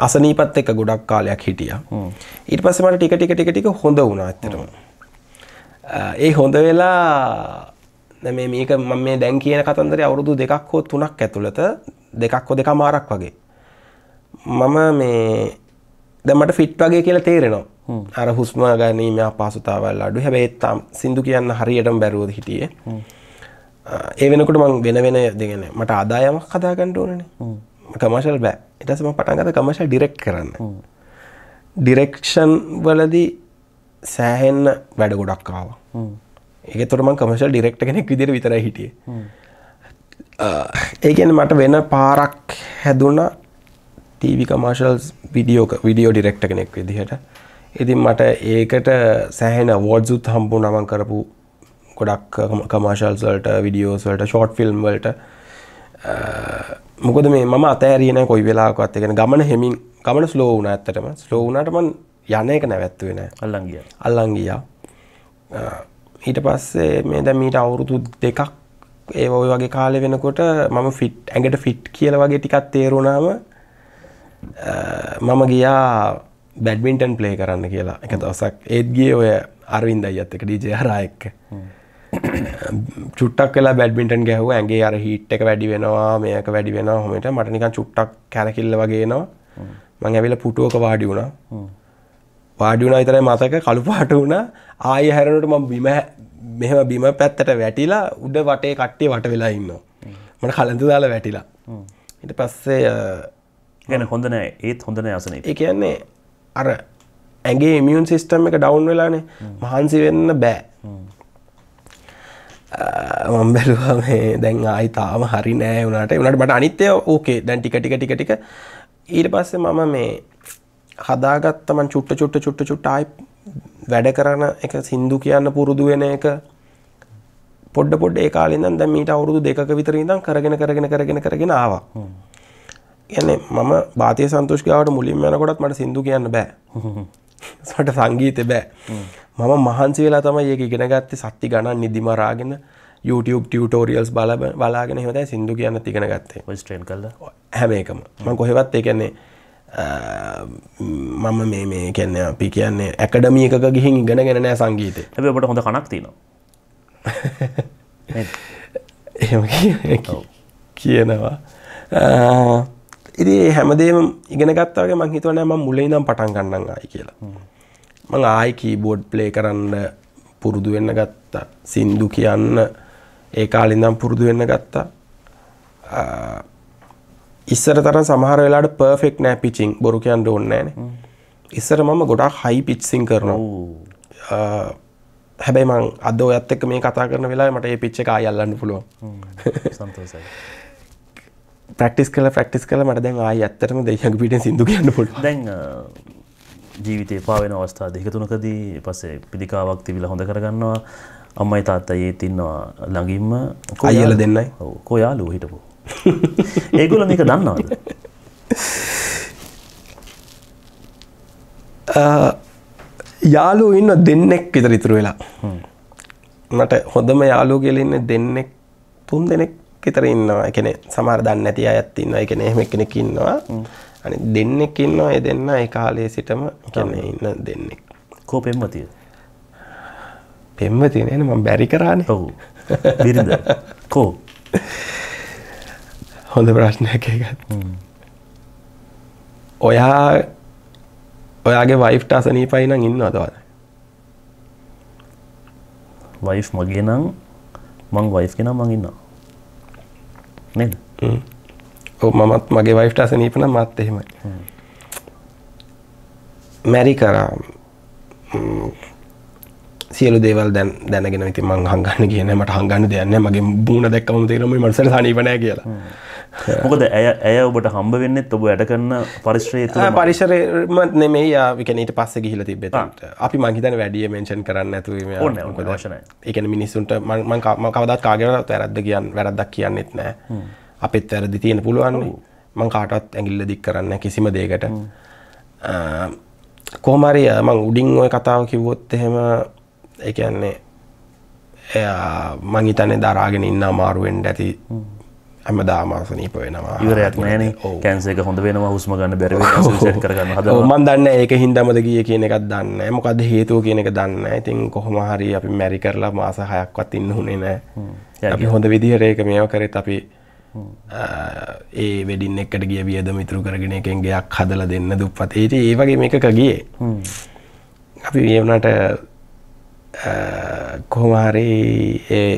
අසනීපත් එක ගොඩක් කාලයක් හිටිය ඊට පස්ස මට ටික ටික ටික ටික හොඳ වුණා ඇතරම ඒ හොඳ වෙලා මේ මේක මම මේ දැන් කියන කතන්දර අවුරුදු දෙකක් හෝ තුනක් ඇතුළත දෙකක් හෝ දෙක මාරක් වගේ මම මේ දැමට ෆිට් වගේ කියලා තේරෙනවා අර හුස්ම ගැනීම අපහසුතාවල් අඩු හැබැයි තාම සින්දු කියන්න හරියටම බැරුවද හිටියේ. ඒ වෙනකොට මං වෙන වෙන දෙගෙන මට ආදායමක් හදා ගන්න ඕනනේ. කමර්ෂල් බෑ. ඊට පස්සේ මම පටන් ගත්තා කමර්ෂල් ඩිරෙක්ට් කරන්න. ඩිරෙක්ෂන් වලදී සෑහෙන්න වැඩ ගොඩක් ආවා. ඒකතර මං කමර්ෂල් ඩිරෙක්ට් කෙනෙක් විදිහට විතරයි හිටියේ. ඒ කියන්නේ මට වෙන පාරක් හැදුණා TV commercials video video director කෙනෙක් විදිහට. ඉතින් මට ඒකට සෑහෙන අවෝඩ්සුත් හම්බු නමන් කරපු ගොඩක් කමාශල්සල්ට විඩියෝස්වලට ෂෝට් ෆිල්ම්වලට මොකද මේ මම අතෑරන කොයි වෙලාකත් එකෙන ගමන හෙමින් ගමන ස්ලෝ වුන ඇත්තටම ස්ලෝවනටමන් යන එක නැවැත්වෙන අල්ලංගිය අල්ලංගියා ඊට පස්සේ මේ දැ මීට අවුරුදු දෙකක් ඒ ඔය වගේ කාලෙ වෙනකොට මම ෆිට් ඇඟට ෆිට් කියල වගේ ටිකත් තේරුණාම මම ගියා බැඩ්මින්ටන් ප්ලේ කරන්න කියලා එක දවසක් ඒත්ගේ ඔය අරවින්ද අයත් එක ඩීජයහරායක්ක චුට්ටක් කලා බැඩ්මින්ටන් ගැහුව ඇගේ අර හිට් එක වැඩි වෙනවා මේක වැඩි වෙන හොමට මටනික චුට්ටක් කැරකිල්ල වගේනවා මං ඇවිල පුටුවක වාඩි වුණා වාඩිුණ අතර මතක කළුපාට වුණ ආය හැරනට ම බිම මෙහම බිම පැත්තට වැටිලා උඩ වටේ කට්ටිය වට වෙලා ඉන්න මට කලඳ දාලා වැටිලා ඉට පස්සේ ගැන හොඳන ඒත් හොඳන යසන ඒ කියන්නේ අර ඇගේ මියන් සිිස්ටම් එක ඩවුන් වෙලානේ මහන්සි වෙන්න බෑ මම්බැලුව මේ දැන් ආයි තාම හරි නෑ වනට වනට බට අනිත්‍යය ඕකේ දැන් ටික ටික ටික ටික ඊට පස්සේ මම මේ හදාගත්තමන් චුට්ට චුට්ට චුට්ට චුට්ටයි වැඩ කරන එක සින්දු කියන්න පුරුදු වෙන එක පොඩ්ඩ පොඩ්ඩ ඒ කාලෙ ඉඳන් දැන් මීට අවුරුදු දෙකක විතර ඉඳන් කරගෙන කරගෙන කරගෙන කරගෙන ආවා. කියන්නේ මම බාතිය සන්තුෂ්කාවට මුලින් යනකොටත් මට සිදු කියන්න බෑ සට සංගීත බෑ මම මහන්සි වෙලා තම ඒක ඉගෙන ගත්තේ සත්ති ගණන් නිදිමරාගෙන YouTube ටියටෝරියල්ස් බල බලාගෙන හොතයි සිදු කියන්න තිගෙන ගත්තේ ස්ට්‍රන් කල හැම එකම ම කොහෙවත් ඒකන්නේ මම මේ මේ කැන්න අපි කියන්නේ ඇකඩමියක ගිහින් ඉගෙන ගෙන නෑ සංගීත හැබට හොඳ කනක් තියෙනවා එහෙම කියනවා ඉති හැමදේම ඉගෙන ගත්තාගේ මං හිතවන ම මුලේ නම් පටන් ගන්නන් ආයි කියලා මං ආයි කීබෝඩ් ප්ලේ කරන්න පුරුදු වෙන්න ගත්තා සින්දු කියන්න ඒ කාලින්දම් පුරුදු වෙන්න ගත්තා ඉස්සර තරන් සමහර වෙලාට පර්ෆෙක් නෑ පිචිං බොරු කියන්න ඕන්නෑන ඉස්සර මම ගොඩක් හයි පිච්සිං කරනවා හැබැයි මං අද ඔයත් එක්ක මේ කතා කරන වෙලා මට ඒ පිච්ච එක අයල්ලන්න පුළුවන් සන්තෝසයි ප්‍රක්ටිස් කල ප්‍රක්ටිස් කල මට දැන් ආය ඇත්තරම දෙයක් පිට සිදු කියන්න පුොට දැන් ජීවිතය පාවෙන අවස්ථා දෙක තුනකදී පසේ පිළිකාවක් තිබිල හොඳ කරගන්නවා අම්මයි තාත්තා ඒ තින්නවා ළඟින්ම අයල දෙන්නයි කොයාලූ හිටපු ඒගුල මේක දන්නවාද යාලු ඉන්න දෙන්නෙක් විතර ඉතුරු වෙලා මට හොඳම යාලෝ කෙලෙන්න දෙන්නෙක් තුන් දෙනෙක් විතර ඉන්නවා එකන සමහර දන්න නැති අයත් ඉන්න එකන එහෙම කෙනෙක් ඉන්නවා අනි දෙන්නෙක් ඉන්නවා ඒ දෙන්න ඒ කාලයේ සිටම කියන්නේ ඉන්න දෙන්නෙක් කෝ පෙම්මතිය පෙම්මතිය නේන මම බැරි කරානේ ඔව් බිරිඳ කෝ හොඳ ප්‍රශ්නයක් ඒකත් ඔයා ඔයාගේ වයිෆ්ට අසනීපයි නම් ඉන්නවද ඔයාලා වයිෆ් මගේ නම් මං වයිෆ් කෙනා මං ඉන්නවා නේද ඔව් මමත් මගේ වයිෆ්ට අසනීප නම් මාත් එහෙමයි මැරි කරා සියලු දේවල් දැන් දැනගෙන ඉතින් මං හංගන්න කියන මට හංගන්න දෙයක් නැහැ මගේ බුණ දැක්කම තේරෙන්නේ මට සනීප නැහැ කියලා මොකද ඇය ඇය ඔබට හම්බ වෙන්නෙත් ඔබ වැඩ කරන පරිශ්‍රය පරිශරයම නෙමේ යාවිකනට පස්ස ගිහිල තිබෙතට අපි මංහිතන වැඩිය මෙන්ෂන් කරන්න ඇතුවීම ඕන එකන මිනිස්සුන්ට මංම කවදත් කාගරත් වැරද්ද කියන්න වැරද්දක් කියන්නෙත් නෑ අපිත් වැරදි තියෙන පුළුවන් මං කාටත් ඇගිල්ල දික් කරන්න කිසිම දේකට කෝමරිය මං උඩින් ඔය කතාව කිව්වොත් එහෙම එකන්නේ එයා මංහිතන්නේ දරාගෙන ඉන්න අමාරුවෙන්ට ඇති හැම දාමාසනීප වෙනවා ඉවරයක් නෑන කැන්සේක හොඳ වෙනවා හුස්ම ගන්න බැරි කරගන්න හද මන් දන්න ඒක හින්දමද ගිය කියන එකක් දන්න මොකද හේතුව කියන එක දන්න ඉතින් කොහොම හරි අපි මැරි කරලා මාස හයක්වත් ඉන්න හුනේ නෑ අපි හොඳ විදිහරේක මේව කරෙත් අපි ඒ වෙඩින් එකට ගිය වියද මිතුරු කරගෙන එකෙන් ගයක් හදල දෙන්න දුප්පත් ඒට ඒ වගේ මේකක ගිය අපි වුණට කොහොමහරි ඒ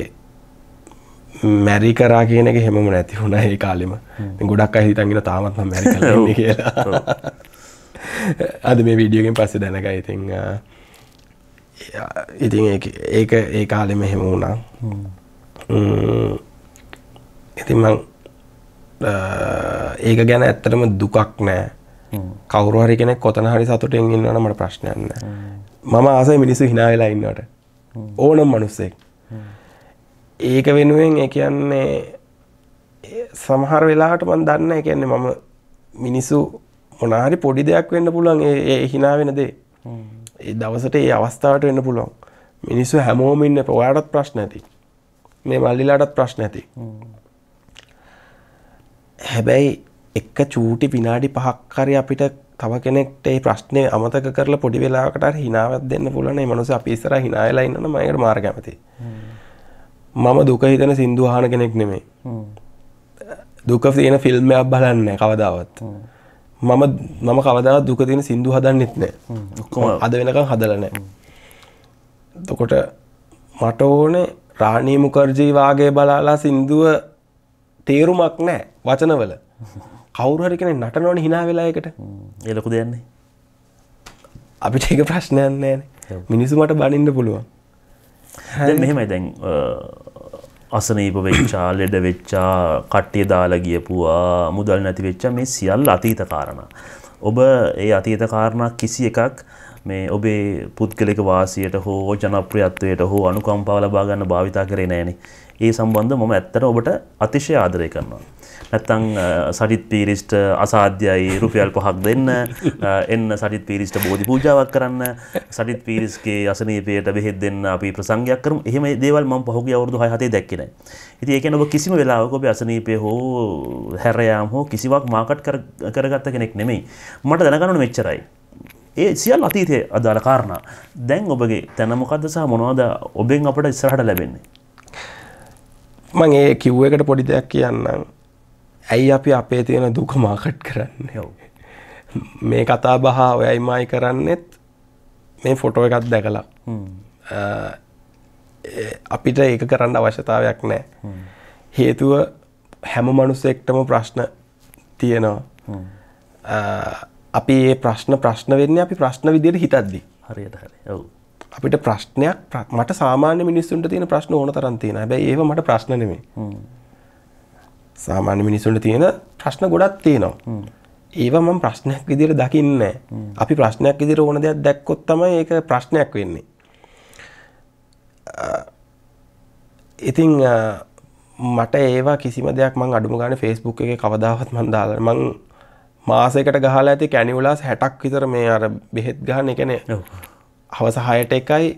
මැරි කරා කියන එක හෙම නැති වුණ ඒ කාලෙම ගොඩක් අහිත ගෙන තාමත්ම මැරි කියලා අද මේ වීඩියෝගෙන් පස්සේ දැනක ඉතිං ඉතින් ඒක ඒ කාලෙම හෙම වුණා ඉතින් මං ඒක ගැන ඇත්තටම දුකක් නෑ කවරු හරි කෙනෙක් කොතන හරි සතුටෙන් ඉන්නවන මට ප්‍රශ්නයන්න මම ආසයි මිනිස්සු හිනාවෙලා ඉන්නට ඕනම් මනුස්සෙක් ඒක වෙනුවෙන් ඒ කියන්නේ සමහර වෙලාට මන් දන්න ඒ කියන්නේ මම මිනිස්සු මොනාහරි පොඩි දෙයක් වෙන්න පුළුවන් ඒ හිනා වෙන දේ. ඒ දවසට ඒ අවස්ථාවට වෙන්න පුළුවන්. මිනිස්සු හැමෝම ඉන්න ඔයාටත් ප්‍රශ්න ඇති. මේ මල්ලිලාටත් ප්‍රශ්න ඇති. හැබැයි එක චූටි විනාඩි 5ක් හරි අපිට තව කෙනෙක්ට ඒ ප්‍රශ්නේ අමතක කරලා පොඩි වෙලාවකට හරි හිනාවක් දෙන්න පුළුවන්. මේ මිනිස්සු අපි ඉස්සරහා හිනා වෙලා ඉන්නවනම් මම ඒකට මාර්ගය කැමතියි. මම දුක හිතන සින්දු හන කෙනෙක් නෙමේ දුක තියෙන ෆිල්ම්මයක් බලන්න කවදාවත් මම මම කවදා දුක තියෙන සින්දු හදන්නෙත් නෑ ඔක්කොම අද වෙනකම් හදලා නෑ තකොට මට ඕනේ රාණී මුකර්ජී වාගේ බලාලා සින්දුව තේරුමක් නෑ වචනවල කවුරු හරි කෙනෙක් නටනවනේ hina වෙලා එකට ඒ ලොකු දෙයක් නේ අපිට ඒක ප්‍රශ්නයක් නෑනේ මිනිස්සු මට බනින්න පුළුවන් මෙහෙමයි දැන් අසනීප වෙච්චා ලෙඩ වෙච්චා කට්ටිය දාලා ගියපුවා මුදල් නැති වෙච්චා මේ සියල්ල අතීත කාරණා. ඔබ ඒ අතීත කාරණා කිසි එකක් මේ ඔබේ පුද්ගලික වාසියට හෝ ජනප්‍රියත්වයට හෝ අනුකම්පාව ලබා ගන්න භාවිතා කරේ නැහනේ. ඒ සම්බන්ධ මම ඇත්තට ඔබට අතිශය ආදරය කරනවා. නැත්තං සටිත් පීරිෂ්ට අසාධ්‍යයි රුපියල් පහක් දෙන්න එන්න සටිත් පීරිෂ්ට බෝධි පූජාවක් කරන්න සටිත් පීරිස්ගේ අසනීපයට බෙහෙත් දෙන්න අපි ප්‍රසංගයක් කරම එහෙම දේවල් ම පහුගේ අවුරදු හතේ දැක්කෙන ඉති ඒක ඔබ කිසිම වෙලාවක ඔබ අසනීපය හෝ හැරයාම් හෝ කිසිවක් මාකට් කරගත්ත කෙනෙක් නෙමෙයි මට දැනගනු මෙච්චරයි ඒ සියල් අතීතය අදාළ කාරණ දැන් ඔබගේ තැනමොකක්ද සහ මොනවාද ඔබෙන් අපට ඉස්සරහට ලැබෙන්නේ. මං ඒ කිව්ව එකට පොඩි දෙයක් කියන්නම් ඇයි අපි අපේ තියෙන දුක මාකට් කරන්න යව මේ කතා බහා ඔයයි මයි කරන්නෙත් මේ ෆොටෝ එකත් දැකලා අපිට ඒක කරන්න අවශ්‍යතාවයක් නෑ හේතුව හැම මනුස්සෙක්ටම ප්‍රශ්න තියෙනවා අපි ඒ ප්‍රශ්න ප්‍රශ්න වෙන්න අපි ප්‍රශ්න විදියට හිතද්දි හරියට හරි අපිට ප්‍රශ්නයක් මට සාමාන්‍ය මිනිස්සුන්ට තියෙන ප්‍රශ්න ඕන තරන් තියෙන හැබැයි ඒව මට ප්‍රශ්න නෙමේ සාමාන්‍ය මිනිසුන්ට තියෙන ප්‍රශ්න ගොඩක් තියෙනවා. ඒවා මම ප්‍රශ්නයක් විදිහට දකින්නේ අපි ප්‍රශ්නයක් විදිහට ඕන දෙයක් දැක්කොත් තමයි ඒක ප්‍රශ්නයක් වෙන්නේ. ඉතින් මට ඒවා කිසිම දෙයක් මං අඩුම ගානේ Facebook එකේ කවදාවත් මං දාලා මං මාසයකට ගහලා ඇති කැනියුලාස් 60ක් විතර මේ අර බෙහෙත් ගන්න එක නේ. හවස 6ට එකයි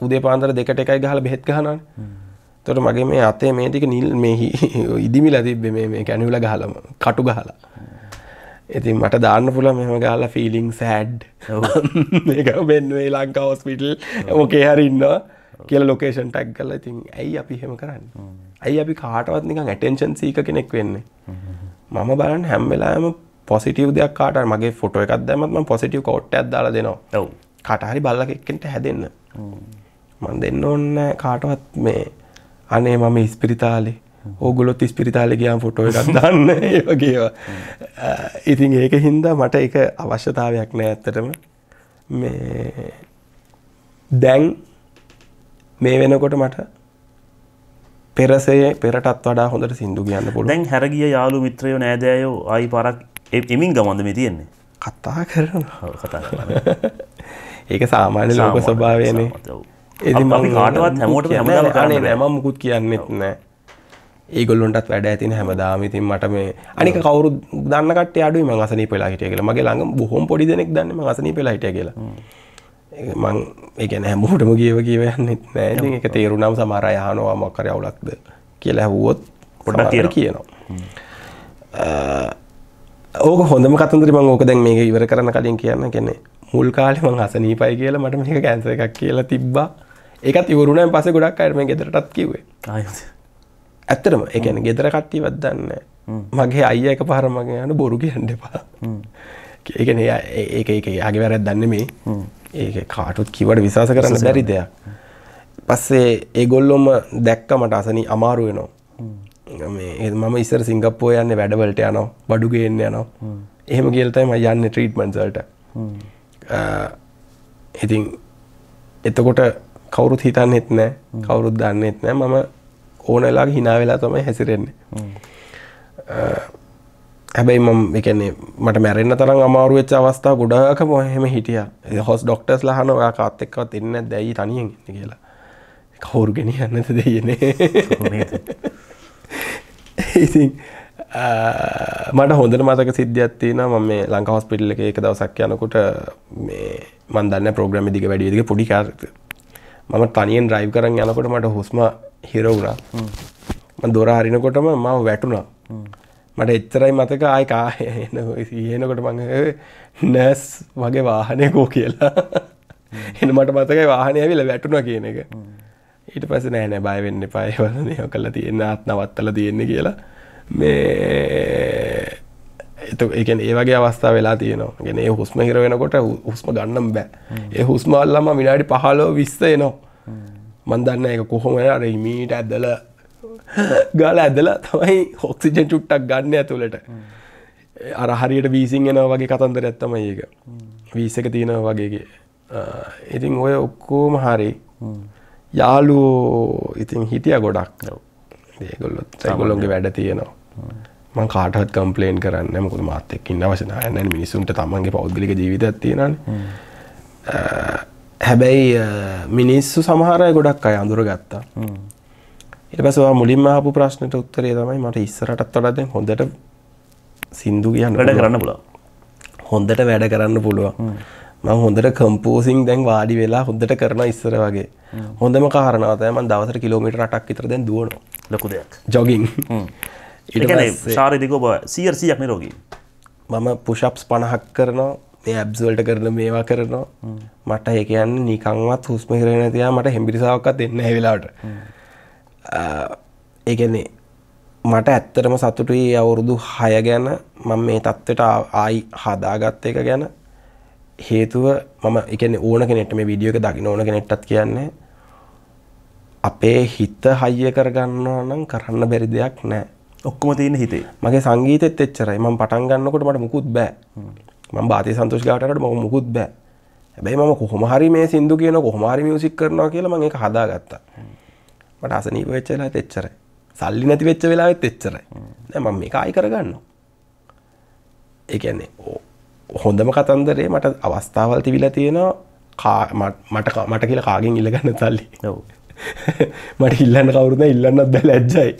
උදේ පාන්දර 2ට එකයි ගහලා බෙහෙත් ගහනවානේ. තොට මගේ මේ අතේ මේ ටික නිල් මෙහි ඉදිමිලා තිබ්බ මේ කැනුල ගහලම කටු ගහලා ඉතින් මට දාන්න පුල මෙම ගාලා ෆිලිං සෑඩ් බෙන්වේ ලංකා ඔස්පිටල් ඕකේ හරින්නවා කියල ලොකේෂන් ටැක් කල ඉතින් ඇයි අපි හෙම කරන්න ඇයි අපි කාටවත් නික ඇටෙන්ෂන් සීක කෙනෙක් වෙන්නේ මම බලන් හැම්වෙලාම පොසිටව් දෙයක් කාට මගේ ෆොට එකක් දැමත්ම පොසිටව් කෝට් ඇදදාල දෙනවා කටහරි බල්ලකෙක්කට හැදන්න මන් දෙන්න ඔන්න කාටවත් මේ අනේ මම ඉස්පිරිතාලේ ඕගොලොත් ඉස්පිරිතාලෙ ගියාම් ෆොටෝ එකක් දාන්න ඒ වගේ ඉතින් ඒක හින්දා මට ඒක අවශ්‍යතාවයක් නෑ ඇත්තටම මේ දැන් මේ වෙනකොට මට පෙරසේ පෙරටත් වඩා හොඳට සිින්දු කියන්න පුළ දැන් හැරගිය යාලු මිත්‍රයෝ නෑදෑයෝ අයි පරක් එමින් ගමන්ද මේ තියෙන්නේ කත්තා කරන කතා ඒක සාමාන්‍ය ලෝක ස්වභාවයනේ කාටවත් හැමෝට හැම හැම මුකුත් කියන්නෙත් නෑ ඒගොල්ලොන්ටත් වැඩ ඇතින හැමදාම ඉතින් මට මේ අනික කවරු දන්නට අඩු ම අසනී පෙලා හිටිය කියලා මගේ ළඟ බොහොම පොඩි දෙනෙක් දන්නම අසනී පෙලා හිටිය කියලා මං ඒගැන හැමෝටම කියව කියව යන්නෙත් නෑ එක තේරුනම් සමහර යහනවා මක්කර අවුලක්ද කියලා ඇහුවොත් පොඩක් තිර කියනවා ඕක හොඳම කතන්දර මං ඕක දැන් මේක ඉවර කරන කලින් කියන්න කෙනෙ මුල් කාලෙ මං අසනීපයි කියලා මට මේක කැන්ස එකක් කියලා තිබ්බා එකත් ඉවරුණන් පස ගොඩක් අයම ගෙදරටත් කිවේ ඇත්තරම එකන ගෙදර කට්ටිවත් දන්න මගේ අය එක පහර මගේ යන බොරු කියන්න එපා ඒකන ඒක එක යගේ වැරැත් දන්න මේ ඒක කාටුත් කිවට විශස කරන්න බැරි දෙයක් පස්සේ ඒගොල්ලොම දැක්ක මට අසනි අමාරුවනවා මම ඉස්සර සිංගප්පෝ යන්න වැඩවලට යනවා බඩුගන්න යනවා එහෙම කියල්තයිම යන්න ට්‍රීට්මන්සල්ට ඉතින් එතකොට කවුරුත් හිතන්න හෙත් නෑ කවුරුත් දන්න හෙත් නෑ මම ඕනලා හිනා වෙලා තමයි හැසිරෙන්නේ හැබැයි මම එකන්නේ මට මැරෙන්න්න තරම් අමාරුවච්ච අවස්ථා ගොඩාක මොහෙම හිටිය හොස් ඩොක්ටර්ස් ලහන ඔයා කාත් එක්කවත් එන්න දැයි තනියෙන් ඉන්න කියලා කවුරුගෙන යන්නත දෙයනේ ඉතින් මට හොඳ මතක සිද්ධත්තින ම මේ ලංකා හොස්පිටල්ල එක දවසක් යනකුට මේ මන්දන්න ප්‍රෝග්‍රම දිග වැඩියදික පොඩිකාරත මම තනියෙන් රයිව් කරන්න යනකොට මට හුස්ම හිරවුණා ම දොර හරිනකොටම මම වැටුණා මට එච්චරයි මතක ආය කාහනකොට මං නැස් වගේ වාහනයකෝ කියලා එන මට මතකයි වාහනය ඇවිල වැටුණ කියන එක ඊට පස නෑ නෑ බයවෙන්න පායවලනය කල තියෙන අත් නවත්තල තියෙන්නේ කියලා මේ එත එකෙන් ඒ වගේ අවස්ථා වෙලා තියනවා ගෙන ඒ හුස්ම හිර වෙනකොට හුස්ම ගන්නම් බෑ ඒ හුස්මල්ලම විනාඩි පහලෝ විස්ස එනවා මන්දන්න එක කොහොම අර මීට ඇදල ගාල ඇදල තමයි හොක්සිජන් චුට්ටක් ගන්න ඇතුළට අර හරියට වීසින් එනවා වගේ කතන්දර ඇත්තම ඒක වීසක තියෙනව වගේගේ ඉතින් ඔය ඔක්කෝම හරි යාලුවෝ ඉතින් හිටිය ගොඩක් ඒගොල්ලොත් ඇගොල්ලොන්ගේ වැඩ තියෙනවා මං කාටත් කම්පලේන් කරන්න මොකද මාතෙක් ඉන්න වශනායන මිනිසුන්ට තමන්ගේ පෞද්ගලික ජීවිත තියෙනන හැබැයි මිනිස්සු සමහරය ගොඩක් අය අඳුර ගත්තා එපසවා මුලින්ම ආපු ප්‍රශ්නයට උත්තරේ තමයි මට ඉස්සරටත් වඩදෙන් හොඳට සින්දු කියන්න වැඩ කරන්න පුලා හොඳට වැඩ කරන්න පුළුවන් මං හොඳට කම්පෝසිං දැන් වාඩි වෙලා හොඳට කරන ඉස්සර වගේ හොඳම කාරණාවතය මන් දවසට කිලෝමිට රටක් විතර දැන් දුවන ලොකු දෙයක් ජොගින් ඉටන eh, ශාරිතික ඔබ සියර් සියක් නිරෝගී මම පුෂප්ස් පණහක් කරනවා මේ ඇබ්සල්ට කරන මේවා කරනවා මට ඒකයන් නිකංවත් හුස්ම කරන තියා මට හෙමිරිසාවක්කත් දෙන්න වෙලාට ඒගැන්නේ මට ඇත්තටම සතුටුයි අවුරුදු හය ගැන මම මේ තත්ත්වට ආයි හදාගත්ත එක ගැන හේතුව මම එකන ඕන කෙනෙට මේ විඩියෝ එක දකින ඕන කෙනෙට්ටත් කියන්නේ අපේ හිත හයිය කරගන්නවා නම් කරන්න බැරි දෙයක් නෑ ඔක්කොම තියෙන හිතේ මගේ සංගීතෙත් එච්චරයි මම පටන් ගන්නකොට මට මුකුත් බෑ මම බාතය සන්තෝෂ ගාටට මම මුකුත් බෑ හැබැයි මම කොහොම හරි මේ සින්දු කියන කොහොම හරි මියුසික් කරනවා කියලා මම ඒක හදාගත්තා මට අසනීප වෙච්ච වෙලාවෙත් එච්චරයි සල්ලි නැති වෙච්ච වෙලාවෙත් එච්චරයි දැන් මම මේක ආයි කරගන්නවා ඒ කියන්නේ හොඳම කතන්දරේ මට අවස්ථාවල් තිබිලා තියෙනවා මට මට කියලා කාගෙන් ඉල්ලගන්න තල්ලි මට ඉල්ලන්න කවුරුද ඉල්ලන්නත් බැ ලැජ්ජයි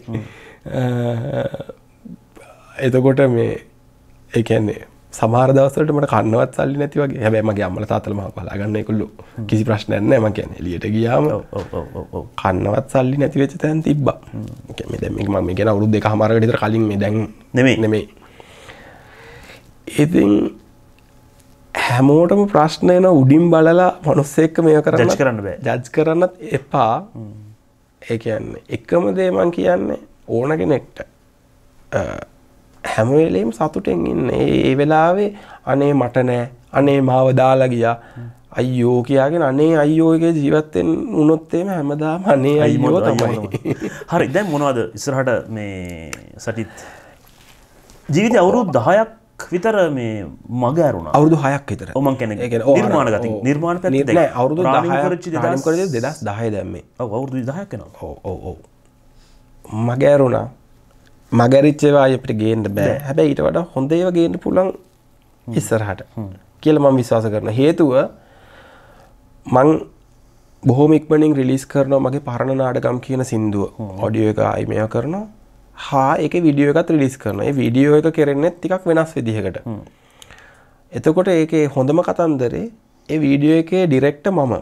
එතකොට මේ ඒන්නේ සමාරදවසට මට කන්නවත් සල්ලි නැති වගේ හැබැමගේ අම්මල තාතලම පලාගන්න එකුල්ලු කිසි ප්‍රශ්නයන්න ම කියැන ලියට ගියාම කන්නවත් සල්ලි නැතිවෙච තැන් තිබ්බ මෙදැමක් ම ගැන අවුද් දෙක හමරගටතර කලින් මේ දැන් නෙමේ නෙමේ ඉතින් හැමෝටම ප්‍රශ්නයන උඩින් බලලා මොනුස්සෙක්ක මේ කරන්න කරන්න ජජ් කරන්නත් එපා ඒ කියන්නේ එකම දේමන් කියන්නේ ඕන කෙනෙක්ට හැමවෙලේම් සතුටෙන් ඉන්න ඒ වෙලාවේ අනේ මට නෑ අනේ මාව දාලා ගියා අයියෝ කියයාගෙන අනේ අයිෝගේ ජීවත්තෙන් උනොත්තේම හැමදාම අනේ අයිමෝ තමයි හරි දැන් මොනවද ඉස්රහට මේ සටිත් ජීවිත අවුරුත් දහයක් විතර මේ මග ඇරුණ අවුදු හයක් විතර ම කෙන නිර්මාණ ගති නිර්මාණ අවුදු හ කරචි දම් කරේ දෙදස් දහය දැම්මේ අවුරුදු දහයක් කෙනවා ඕ ඕ මගෑරුණා මගරිච්චේවා අපිට ගේන්න බෑ හැබැයි ඊට වඩා හොඳ ඒවා ගේන්න පුළුවන් ඉස්සරහට කියලා මම විශ්වාස කරන හේතුව මං බොහොම ඉක්මනින් රිලිස් කරනවා මගේ පරණ නාඩගම් කියන සින්දුව ඔඩියෝ එක අයිමය කරනවා හා එක විඩියෝ එකත් රිලිස් කරන විඩියෝ එක කරෙන්නේ ටිකක් වෙනස් විදිහකට එතකොට ඒකේ හොඳම කතන්දරේ ඒ වීඩියෝ එකේ ඩිරෙක්ට මම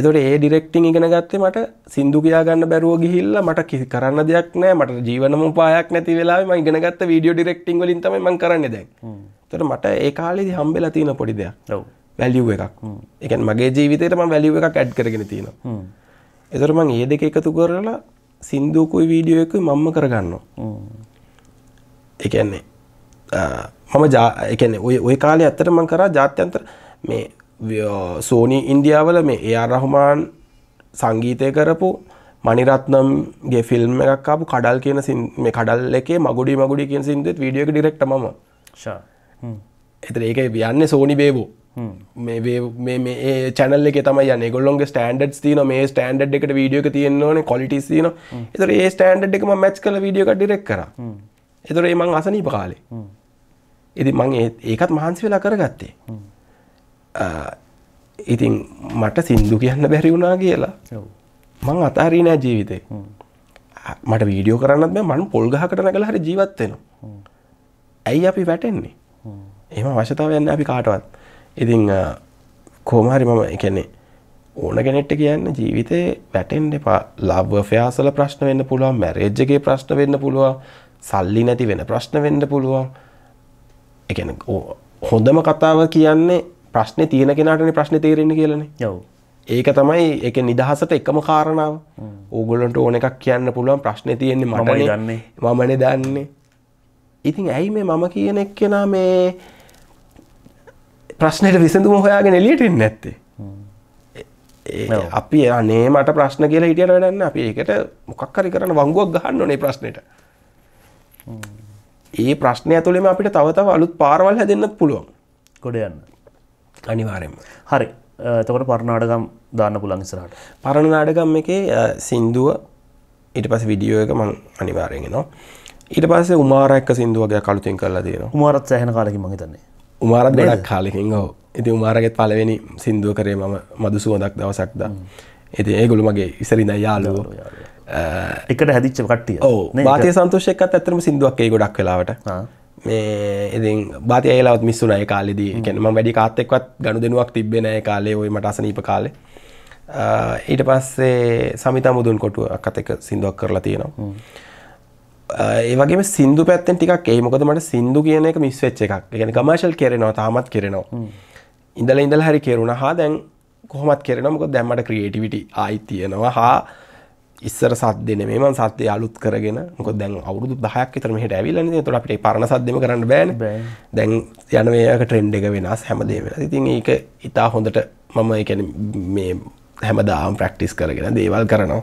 එතොට ඒ ඩිරෙක්ටිං ඉගෙන ගත්තේ මට සින්දු කියයාගන්න බැරුව ගිහිල්ල මට කිසි කරන්න දෙයක් නෑ මට ජීවනම පායක් නැති වෙලා ම ඉගෙනගත් වීඩියෝ ඩිරෙක්ටිං ලින්තම ම කරන්න දැන් තොට මට ඒ කාලෙද හම්බෙල තින පොඩි දෙයක් වැලිව් එකක් එකන් මගේ ජීවිතයට ම වැලිව් එකක් ඇඩ් කරගෙන තියෙන එතර මං ඒ දෙක එකතු කරලා සින්දුවකුයි වීඩියෝ එක මම්ම කරගන්න එකන්නේ මම ජා එකන්නේ ඔය කාලය ඇත්තට මං කරා ජාත්‍යන්තර මේ සෝනි ඉන්දියාවල මේ එයා රහුමාන් සංගීතය කරපු මනිරත්නම්ගේ ෆිල්ම් එකක් ආපු කඩල් කියන මේ කඩල් එකේ මගුඩි මගුඩි කියන සින්දුවත් වීඩියෝ එක ඩිරෙක්ට් මම එතන ඒක යන්නේ සෝනි බේබෝ මේ මේ චැනල් එක තමයි යන ගොල්ලොන්ගේ ස්ටන්ඩ් තින මේ ස්ටන්ඩ් එකට වීඩියෝ එක තියෙන්නවන කොලිටිස් තින එතර ඒ ස්ටන්ඩ් එක මැච් කල වීඩියෝ එක ඩිරෙක් කර එතර ඒ මං අසනීප කාලේ එති මං ඒකත් මහන්සි වෙලා කරගත්තේ ඉතින් මට සින්දු කියන්න බැරි වුණා කියලා මං අතාරී නෑ ජීවිතේ මට වීඩියෝ කරන්න බෑ මන් පොල් ගහකට නැගලා හරි ජීවත් වෙනවා ඇයි අපි වැටෙන්නේ එහෙම අවශ්‍යතාවයන්න අපි කාටවත් ඉතින් කෝමහරි මම එකන්නේ ඕන ගැනෙට්ට කියන්න ජීවිතේ වැටෙන් එපා ලබ්ව ෆයාසල ප්‍රශ්න වෙන්න පුළුවන් මැරේජ්ජගේ ප්‍රශ්න වෙන්න පුළුවන් සල්ලි නැති වෙන ප්‍රශ්න වෙන්න පුළුවන් එකන හොඳම කතාව කියන්නේ ප්‍රශ්නේ තියෙන කෙනටන ප්‍රශ්න තේරෙන කියලන ඒක තමයි එක නිදහසට එකම කාරණාව ඕගොලන්ට ඕන එකක් කියන්න පුළුවන් ප්‍රශ්න තියෙන්නේ මම දන්නේ මමන දන්නේ ඉතින් ඇයි මේ මම කියන එක් කෙනා මේ ප්‍රශ්නයට විසඳුම හොයාගෙන එලියටෙන් නැත්තේ අපි අනේ මට ප්‍රශ්න කියලා හිටියට වැඩන්න අපි ඒකට මොකක්කරි කරන වංගුවක් ගහන්න ඕනේ ප්‍රශ්නයට ඒ ප්‍රශ්නය ඇතුළෙම අපිට තවතව අලුත් පාරවල් හැදන්නත් පුළුවන් ගොඩ යන්න අනිවාරෙන් හරි තකොට පරණාඩගම් දාන්න පුළන් ඉසරහට පරණනාඩගම් එකේ සින්දුව ඉට පස විඩියෝ එක මං අනිවාරයෙන්ෙනවා ඊට පස්සේ උමාරක්ක සිින්දුවගේ කලුතින් කරලා තියෙන උමාරත් සෑහන කාලකි මහිතන්නේ උමාරත් ගොඩක් කාලෙකින් හෝ ඉති උමාරගෙත් පලවෙනි සිින්දුව කරේ මම මදුසුවදක් දවසක්ද ඇති ඒගොළු මගේ ඉසරිඳ යාලෝ එකට හැදිච්ච කට්ටිය ඕ වාතය සන්තුෂයකත් ඇතරම සිින්දුවක් ඒ ගොඩක් කලාවට මේ ඉතින් බාති අයලවත් මිස්සුන ඒ කාලෙදී කැනම වැඩි කාත්තෙක්වත් ගණු දෙනුවක් තිබෙන ඒ කාලේ ඔය මට අසනීප කාලේ ඊට පස්සේ සමිතා මුදුන් කොටුවක් අත එක සින්දුවක් කරලා තියෙනවා ඒ වගේම සින්දු පැත්තෙන් ටිකක් ඒ මොකද මට සින්දු කියන එක මිස් වෙච්ච එකක්. ඒ කියන්නේ කමර්ෂල් කරනවා තාමත් කරනවා. ඉඳලා ඉඳලා හරි කරුණා. හා දැන් කොහොමත් කරනවා. මොකද දැන් මට ක්‍රියේටිවිටි ආයි තියෙනවා. හා ඉස්සර සද්දන මේ සත්‍යය අලුත් කරගෙන මොක දැන් අවුදු දහයක් තර හට ඇවිල තොට අපට පරණ සද්දම කරන්න බෑන දැන් යනක ට්‍රෙන්ඩ් එක වෙනස් හැමදේ වෙලා ඉතින් ඒක ඉතා හොඳට මම එකන මේ හැමදාම් ප්‍රක්ටිස් කරගෙන දේවල් කරනවා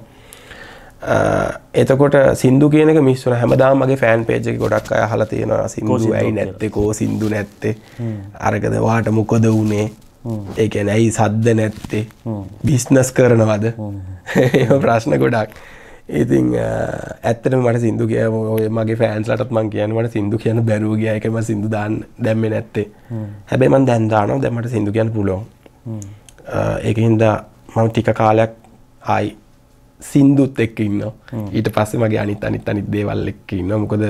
එතකොට සිින්දු කියනක මිස්සුන හැමදාම මගේ ෆෑන් පේජ ගොඩක් අය හලා තියෙනවා සිංහල ඇයි නැත්තෙකෝ සිින්දු නැත්තේ අරකද වාට මොකොද වනේ ඒකැන ඇයි සද්ද නැත්තේ බිස්නස් කරනවද ප්‍රශ්න ගොඩක් ඉතින් ඇත්තට මට සිදු කිය ඔය මගේ ෆෑන්ස්ලටත් මං කියනවට සිදු කියන බැරුව ගයකම සිදු දාන් දැම්ම නැත්තේ හැබැයි මන් දැන්දානම් දැමට සිදු කියන්න පුලොන් ඒකහින්ද මම ටික කාලයක් ආයි සින්දුත් එක්ක ඉන්න ඊට පස්සේ මගේ අනිත් අනිත් අනිත් දේවල් එක්ක ඉන්න මොකද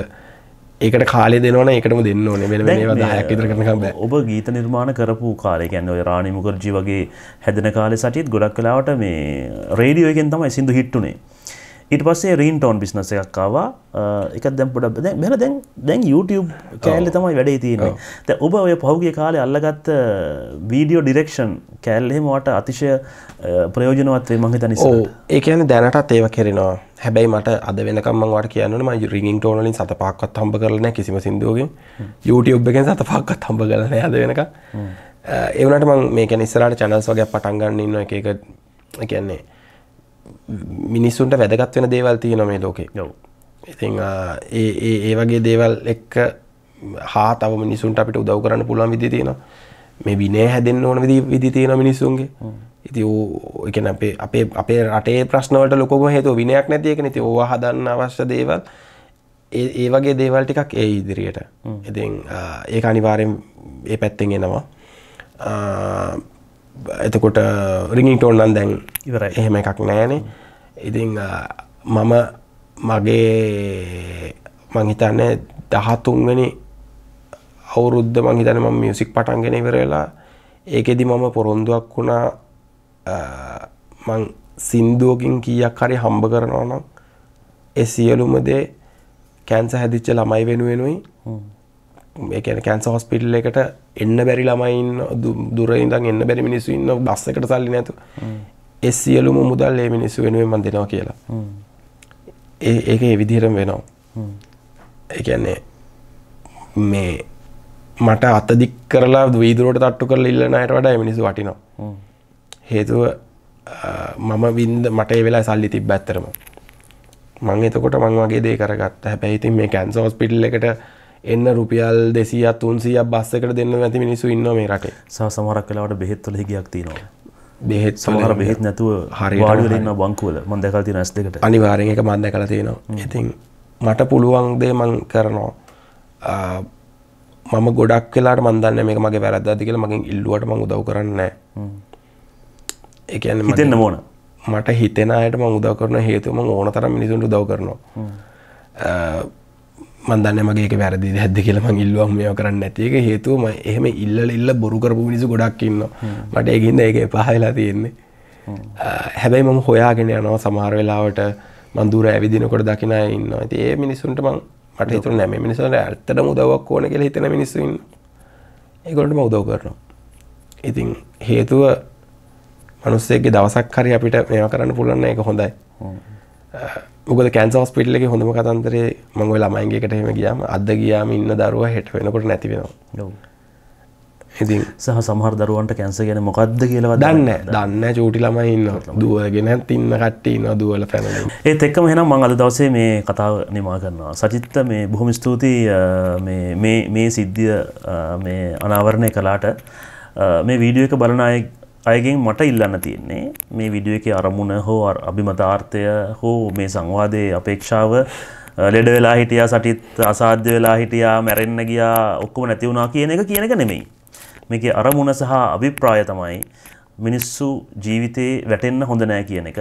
ඒකට කාලෙ දෙනවන එකටම දෙන්න ඕනේ වෙන වෙන ඒවා 10ක් විතර කරනකම් බෑ. ඔබ ගීත නිර්මාණ කරපු කාලේ කියන්නේ ඔය රාණි මුකර්ජී වගේ හැදෙන කාලේ සටියත් ගොඩක් වෙලාවට මේ රේඩියෝ එකෙන් තමයි සින්දු හිට් උනේ. ඊට පස්සේ රීන්ටෝන් බිස්නස් එකක් ආවා. එකක් දැන් පොඩක් දැන් මෙහෙර දැන් දැන් YouTube කෑල්ලේ තමයි වැඩේ තියෙන්නේ. දැන් ඔබ ඔය පහුගිය කාලේ අල්ලගත්ත වීඩියෝ ඩිරෙක්ෂන් කෑල්ලේ මට අතිශය ප්‍රයෝජනවත් වෙයි මම හිතන්නේ. ඔව්. ඒ කියන්නේ දැනටත් ඒව කරනවා. හැබැයි මට අද වෙනකම් මම වට කියන්න ඕනේ මම රින්ගින් ටෝන් වලින් සත පහක්වත් හම්බ කරලා නැහැ කිසිම සින්දුවකින් YouTube එකෙන් සත පහක්වත් හම්බ කරලා නැහැ අද වෙනකම් ඒ වුණාට මම මේ කියන්නේ ඉස්සරහට channels වගේ පටන් ගන්න ඉන්න එක එක කියන්නේ මිනිස්සුන්ට වැදගත් වෙන දේවල් තියෙනවා මේ ලෝකේ. ඔව්. ඉතින් ඒ ඒ වගේ දේවල් එක්ක හා තව මිනිසුන්ට අපිට උදව් කරන්න පුළුවන් විදිහ තියෙනවා. මේ බිනේ හැදෙන්න්න ඕන විදි විදි තියෙන මිනිසුන්ගේ ඉති එක අපේ අපේ අපේ රටේ ප්‍රශ්නවට ලොකම හේතු විනයක් නැතියක නති ඕවා හදන්න අවශ්‍ය දේවල් ඒ වගේ දේවල් ටිකක් ඒ ඉදිරියට එතින් ඒ අනිවාරෙන් ඒ පැත්තෙන් එනවා එතකොට රිගින් ටෝල්නන් දැන් ඉවර එහෙම එකක් නෑනේ ඉතිං මම මගේ මංහිතන්න දහතුන්වැනි අවුරුද්ධ මං හිතන මම මියසික් පටන්ගෙන ඉවරලා ඒකෙදි මම පොරොන්දුවක් වුණා මං සින්දුවකින් කීයක් හරි හම්බ කරනවා නම් ඒ සියලුම දේ කැන්ස හැදිච්ච ළමයි වෙනුවෙනුයි මේ කියන්නේ කැන්ස හොස්පිටල් එකට එන්න බැරි ළමයි ඉන්න දුර ඉඳන් එන්න බැරි මිනිස්සු ඉන්න බස් එකට සල්ලි නැතු ඒ සියලුම මුදල් ඒ මිනිස්සු වෙනුවෙන් මම දෙනවා කියලා ඒ ඒක ඒ විදිහටම වෙනවා ඒ කියන්නේ මේ මට අතදික් කරලා දීදුරට තට්ටු කර ඉල්ලනයට වඩා මිනිසු වටිනවා හේතුව මම වින්ද මට වෙලා සල්ලි තිබ ඇත්තරම මං එතකොට මං වගේ දේ කරගත්ත හැපැයිතින් මේ කැන්ස හොස්පිටල් එකට එන්න රුපියල් දෙසියත් තුන්සිය බස්සකට දෙන්න ඇති මිනිසු ඉන්න මේ රටේ සහ සමරක් කලාවට බෙහෙත්වල හිගයක් තියෙනවා බෙහෙත් සමහර බෙහෙත් නැතුව හරි වාඩිලන්න බංකුවල මන් දැකල් තින ඇස් දෙකට අනිවාරෙන් එක මන්ද කළ තියෙනවා ඉතින් මට පුළුවන් දේ මං කරනවා මම ගොඩක් වෙලාට මන්දන්න මේ මගේ වැරද්දාති කියලා මගින් ඉල්ලුවට ම උදව කරන්න එකන්න හිතෙන්න්න මෝන මට හිතෙන අයට ම උදව කරන හේතුම ඕන තරම් මිනිසුන්ට දව කරනවා මන්දන්න මගේ වැරදි හැද කියලා මං ඉල්ලුවම් මේ කරන්න ඇතික හේතුවම එහෙම ඉල්ල ඉල්ල බොරු කරපු මිනිසු ගොඩක් ඉන්න මට ඒගින්ද ඒක පහලා තියෙන්නේ හැබැයි මම හොයාගෙන යනවා සමහර වෙලාවට මන්දුර ඇවිදිනකොට දකිනා ඉන්නවා ඇති ඒ මිනිසුන්ට මං මට හිතුර නෑ මේ මිනිසුන්ට ඇත්තටම උදව්වක් ඕන කියලා හිතන මිනිස්සු ඉන්න. ඒගොල්ලන්ටම උදව් කරනවා. ඉතින් හේතුව මිනිස්සෙක්ගේ දවසක් හරි අපිට මේවා කරන්න පුළුවන් ඒක හොඳයි. මොකද කැන්සර් හොස්පිටල් එකේ හොඳම කතන්දරේ මම ওই ළමයින්ගේකට එහෙම ගියාම අද්ද ගියාම ඉන්න දරුවා හෙට වෙනකොට නැති වෙනවා. ඉති සහ සහර දරුවන්ට කැන්ස ගැන මොකක්ද කියලව දන්න දන්න චෝටි ළමයින්න දුවගෙන තින්න කට්ටන්න දුවල පැන ඒත් එක්කම හෙනම් මං අද දවසේ මේ කතාව නිමා කරන්නවා සචිත්ත මේ බොහොම ස්තුතියි මේ සිද්ධිය මේ අනාවරණය කලාට මේ වීඩියෝ එක බලනාය අයගෙන් මට ඉල්ලන්න තියෙන්නේ මේ විඩිය එක අරමුණ හෝ අභිමතාර්ථය හෝ මේ සංවාදය අපේක්ෂාව ලෙඩ වෙලා හිටියා සටිත් අසාධ්‍ය වෙලා හිටියා මැරෙන්න්න ගියා ඔක්කොම නැතිවුණා කියන එක කියන එක නෙමෙයි මේකේ අරමුණ සහ අභිප්‍රාය තමයි මිනිස්සු ජීවිතේ වැටෙන්න හොඳ නෑ කියන එක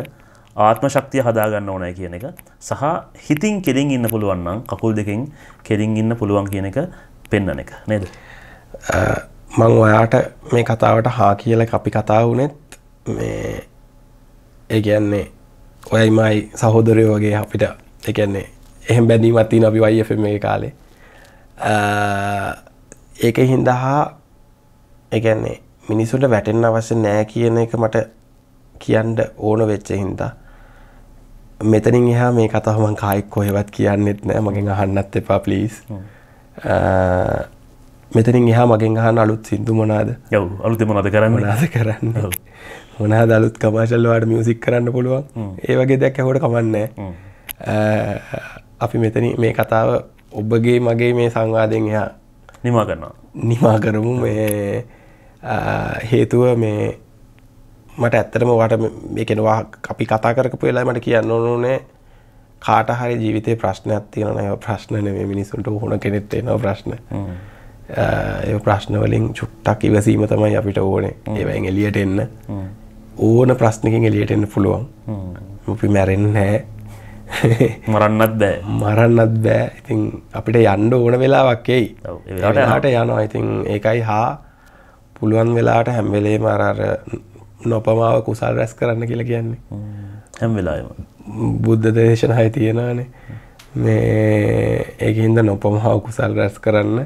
ආත්ම ශක්තිය හදාගන්න ඕනෑ කියන එක සහ හිතින් කෙලින් ඉන්න පුළුවන් නම් කකුල් දෙකෙන් කෙලින් ඉන්න පුළුවන් කියන එක පෙන්නන එක නේද මං ඔයාට මේ කතාවට හා කියල අපි කතා වුනෙත් මේ ඒ කියන්නේ ඔයයිමයි සහෝදරය වගේ අපිට එකන්නේ එහෙම බැඳීමත්තිී අපි වයිෆ මේ කාලේ ඒක හින්දහා ඒගැන්නේ මිනිසුට වැටෙන් අවශ්‍ය නෑ කියන එක මට කියන්ඩ ඕන වෙච්ච හින්දා මෙතනින් එහා මේ කතාහමන් කායික් කොහෙවත් කියන්නෙත් නෑ මගෙන් අහන්නත් එපා පලිස් මෙතනින් එහා මගෙන් අහන් අලුත් සිින්දු මොනාද යව අලුත මොනද කරන්න නාද කරන්න මොනා දලුත් කමාශල්ලවාට මියසික් කරන්න පුළුවන් ඒ වගේ දැක් ඇහොට කමන්නේ අපි මෙතන මේ කතාව ඔබගේ මගේ මේ සංවාදෙන් එහා නිමා කරනවා නිමා කරමු මේ හේතුව මේ මට ඇත්තටම වට මේකෙනවා අපි කතා කරපු වෙලා මට කියන්න ඕනේ කාට හරි ජීවිතය ප්‍රශ්නයක් තියෙනනය ප්‍රශ්නන මේ මිනිසුන්ට හොන කෙනෙත් එන ප්‍රශ්න ඒ ප්‍රශ්නවලින් චුට්ටක් ඉවසීම තමයි අපිට ඕනේ ඒවයින් එලියට එන්න ඕන ප්‍රශ්නකින් එලියට එන්න පුළුවන් අපි මැරෙන් නෑ මරන්නත් බෑ මරන්නත් බෑ ඉතින් අපිට යන්න ඕන වෙලාවක් එයි ට යනවා ඉතින් ඒකයි හා පුළුවන් වෙලාට හැම් වෙලේම අරර නොපමාව කුසල් රැස් කරන්න කියලා කියන්නේ හැම් වෙලාම බුද්ධ දේශනහය තියෙනවානේ මේ ඒකහින්ද නොපමාව කුසල් රැස් කරන්න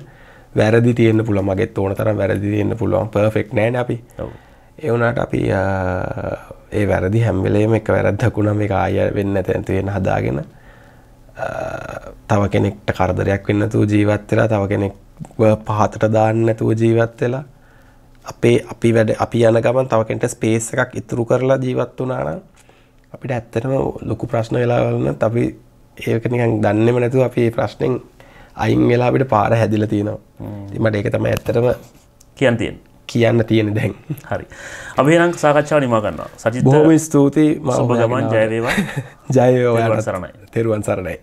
වැරදි තියෙන්න්න පුළ මගෙත් ඕන තරම් වැරදි තියෙන්න්න පුළුවන් පර්ෆෙක් නෑන අපි එවුනාට අපි ඒ වැරදි හැම්වෙලේම එක වැරද්දකුණම එක ආය වෙන්න තැන්තිවෙන හදාගෙන තව කෙනෙක්ට කරදරයක් වෙන්න තු ජීවත් වෙලා තව කෙනෙක් පහතට දාන්න ඇතුව ජීවත් වෙලා අපේ අපි වැඩ අපි යන ගමන් තවකට ස්පේස් එකක් ඉතුරු කරලා ජීවත් වනාන අපිට ඇත්තටම ලොකු ප්‍රශ්න වෙලාවලන්න අපි ඒක නිකන් දන්නෙම නැතුව අපි ප්‍රශ්නෙන් අයින් වෙලා අපිට පාර හැදිල තියෙනවා තිමට ඒක තම ඇත්තටම කියන්තියෙන් කියන්න තියෙන දැන් හරි අභිරං සාකච්ඡාව නිමාගන්න සචි බොහම ස්තුතියි මම ගමන් ජයවේවා ජයවෝ සරණයි තෙරුවන් සරණයි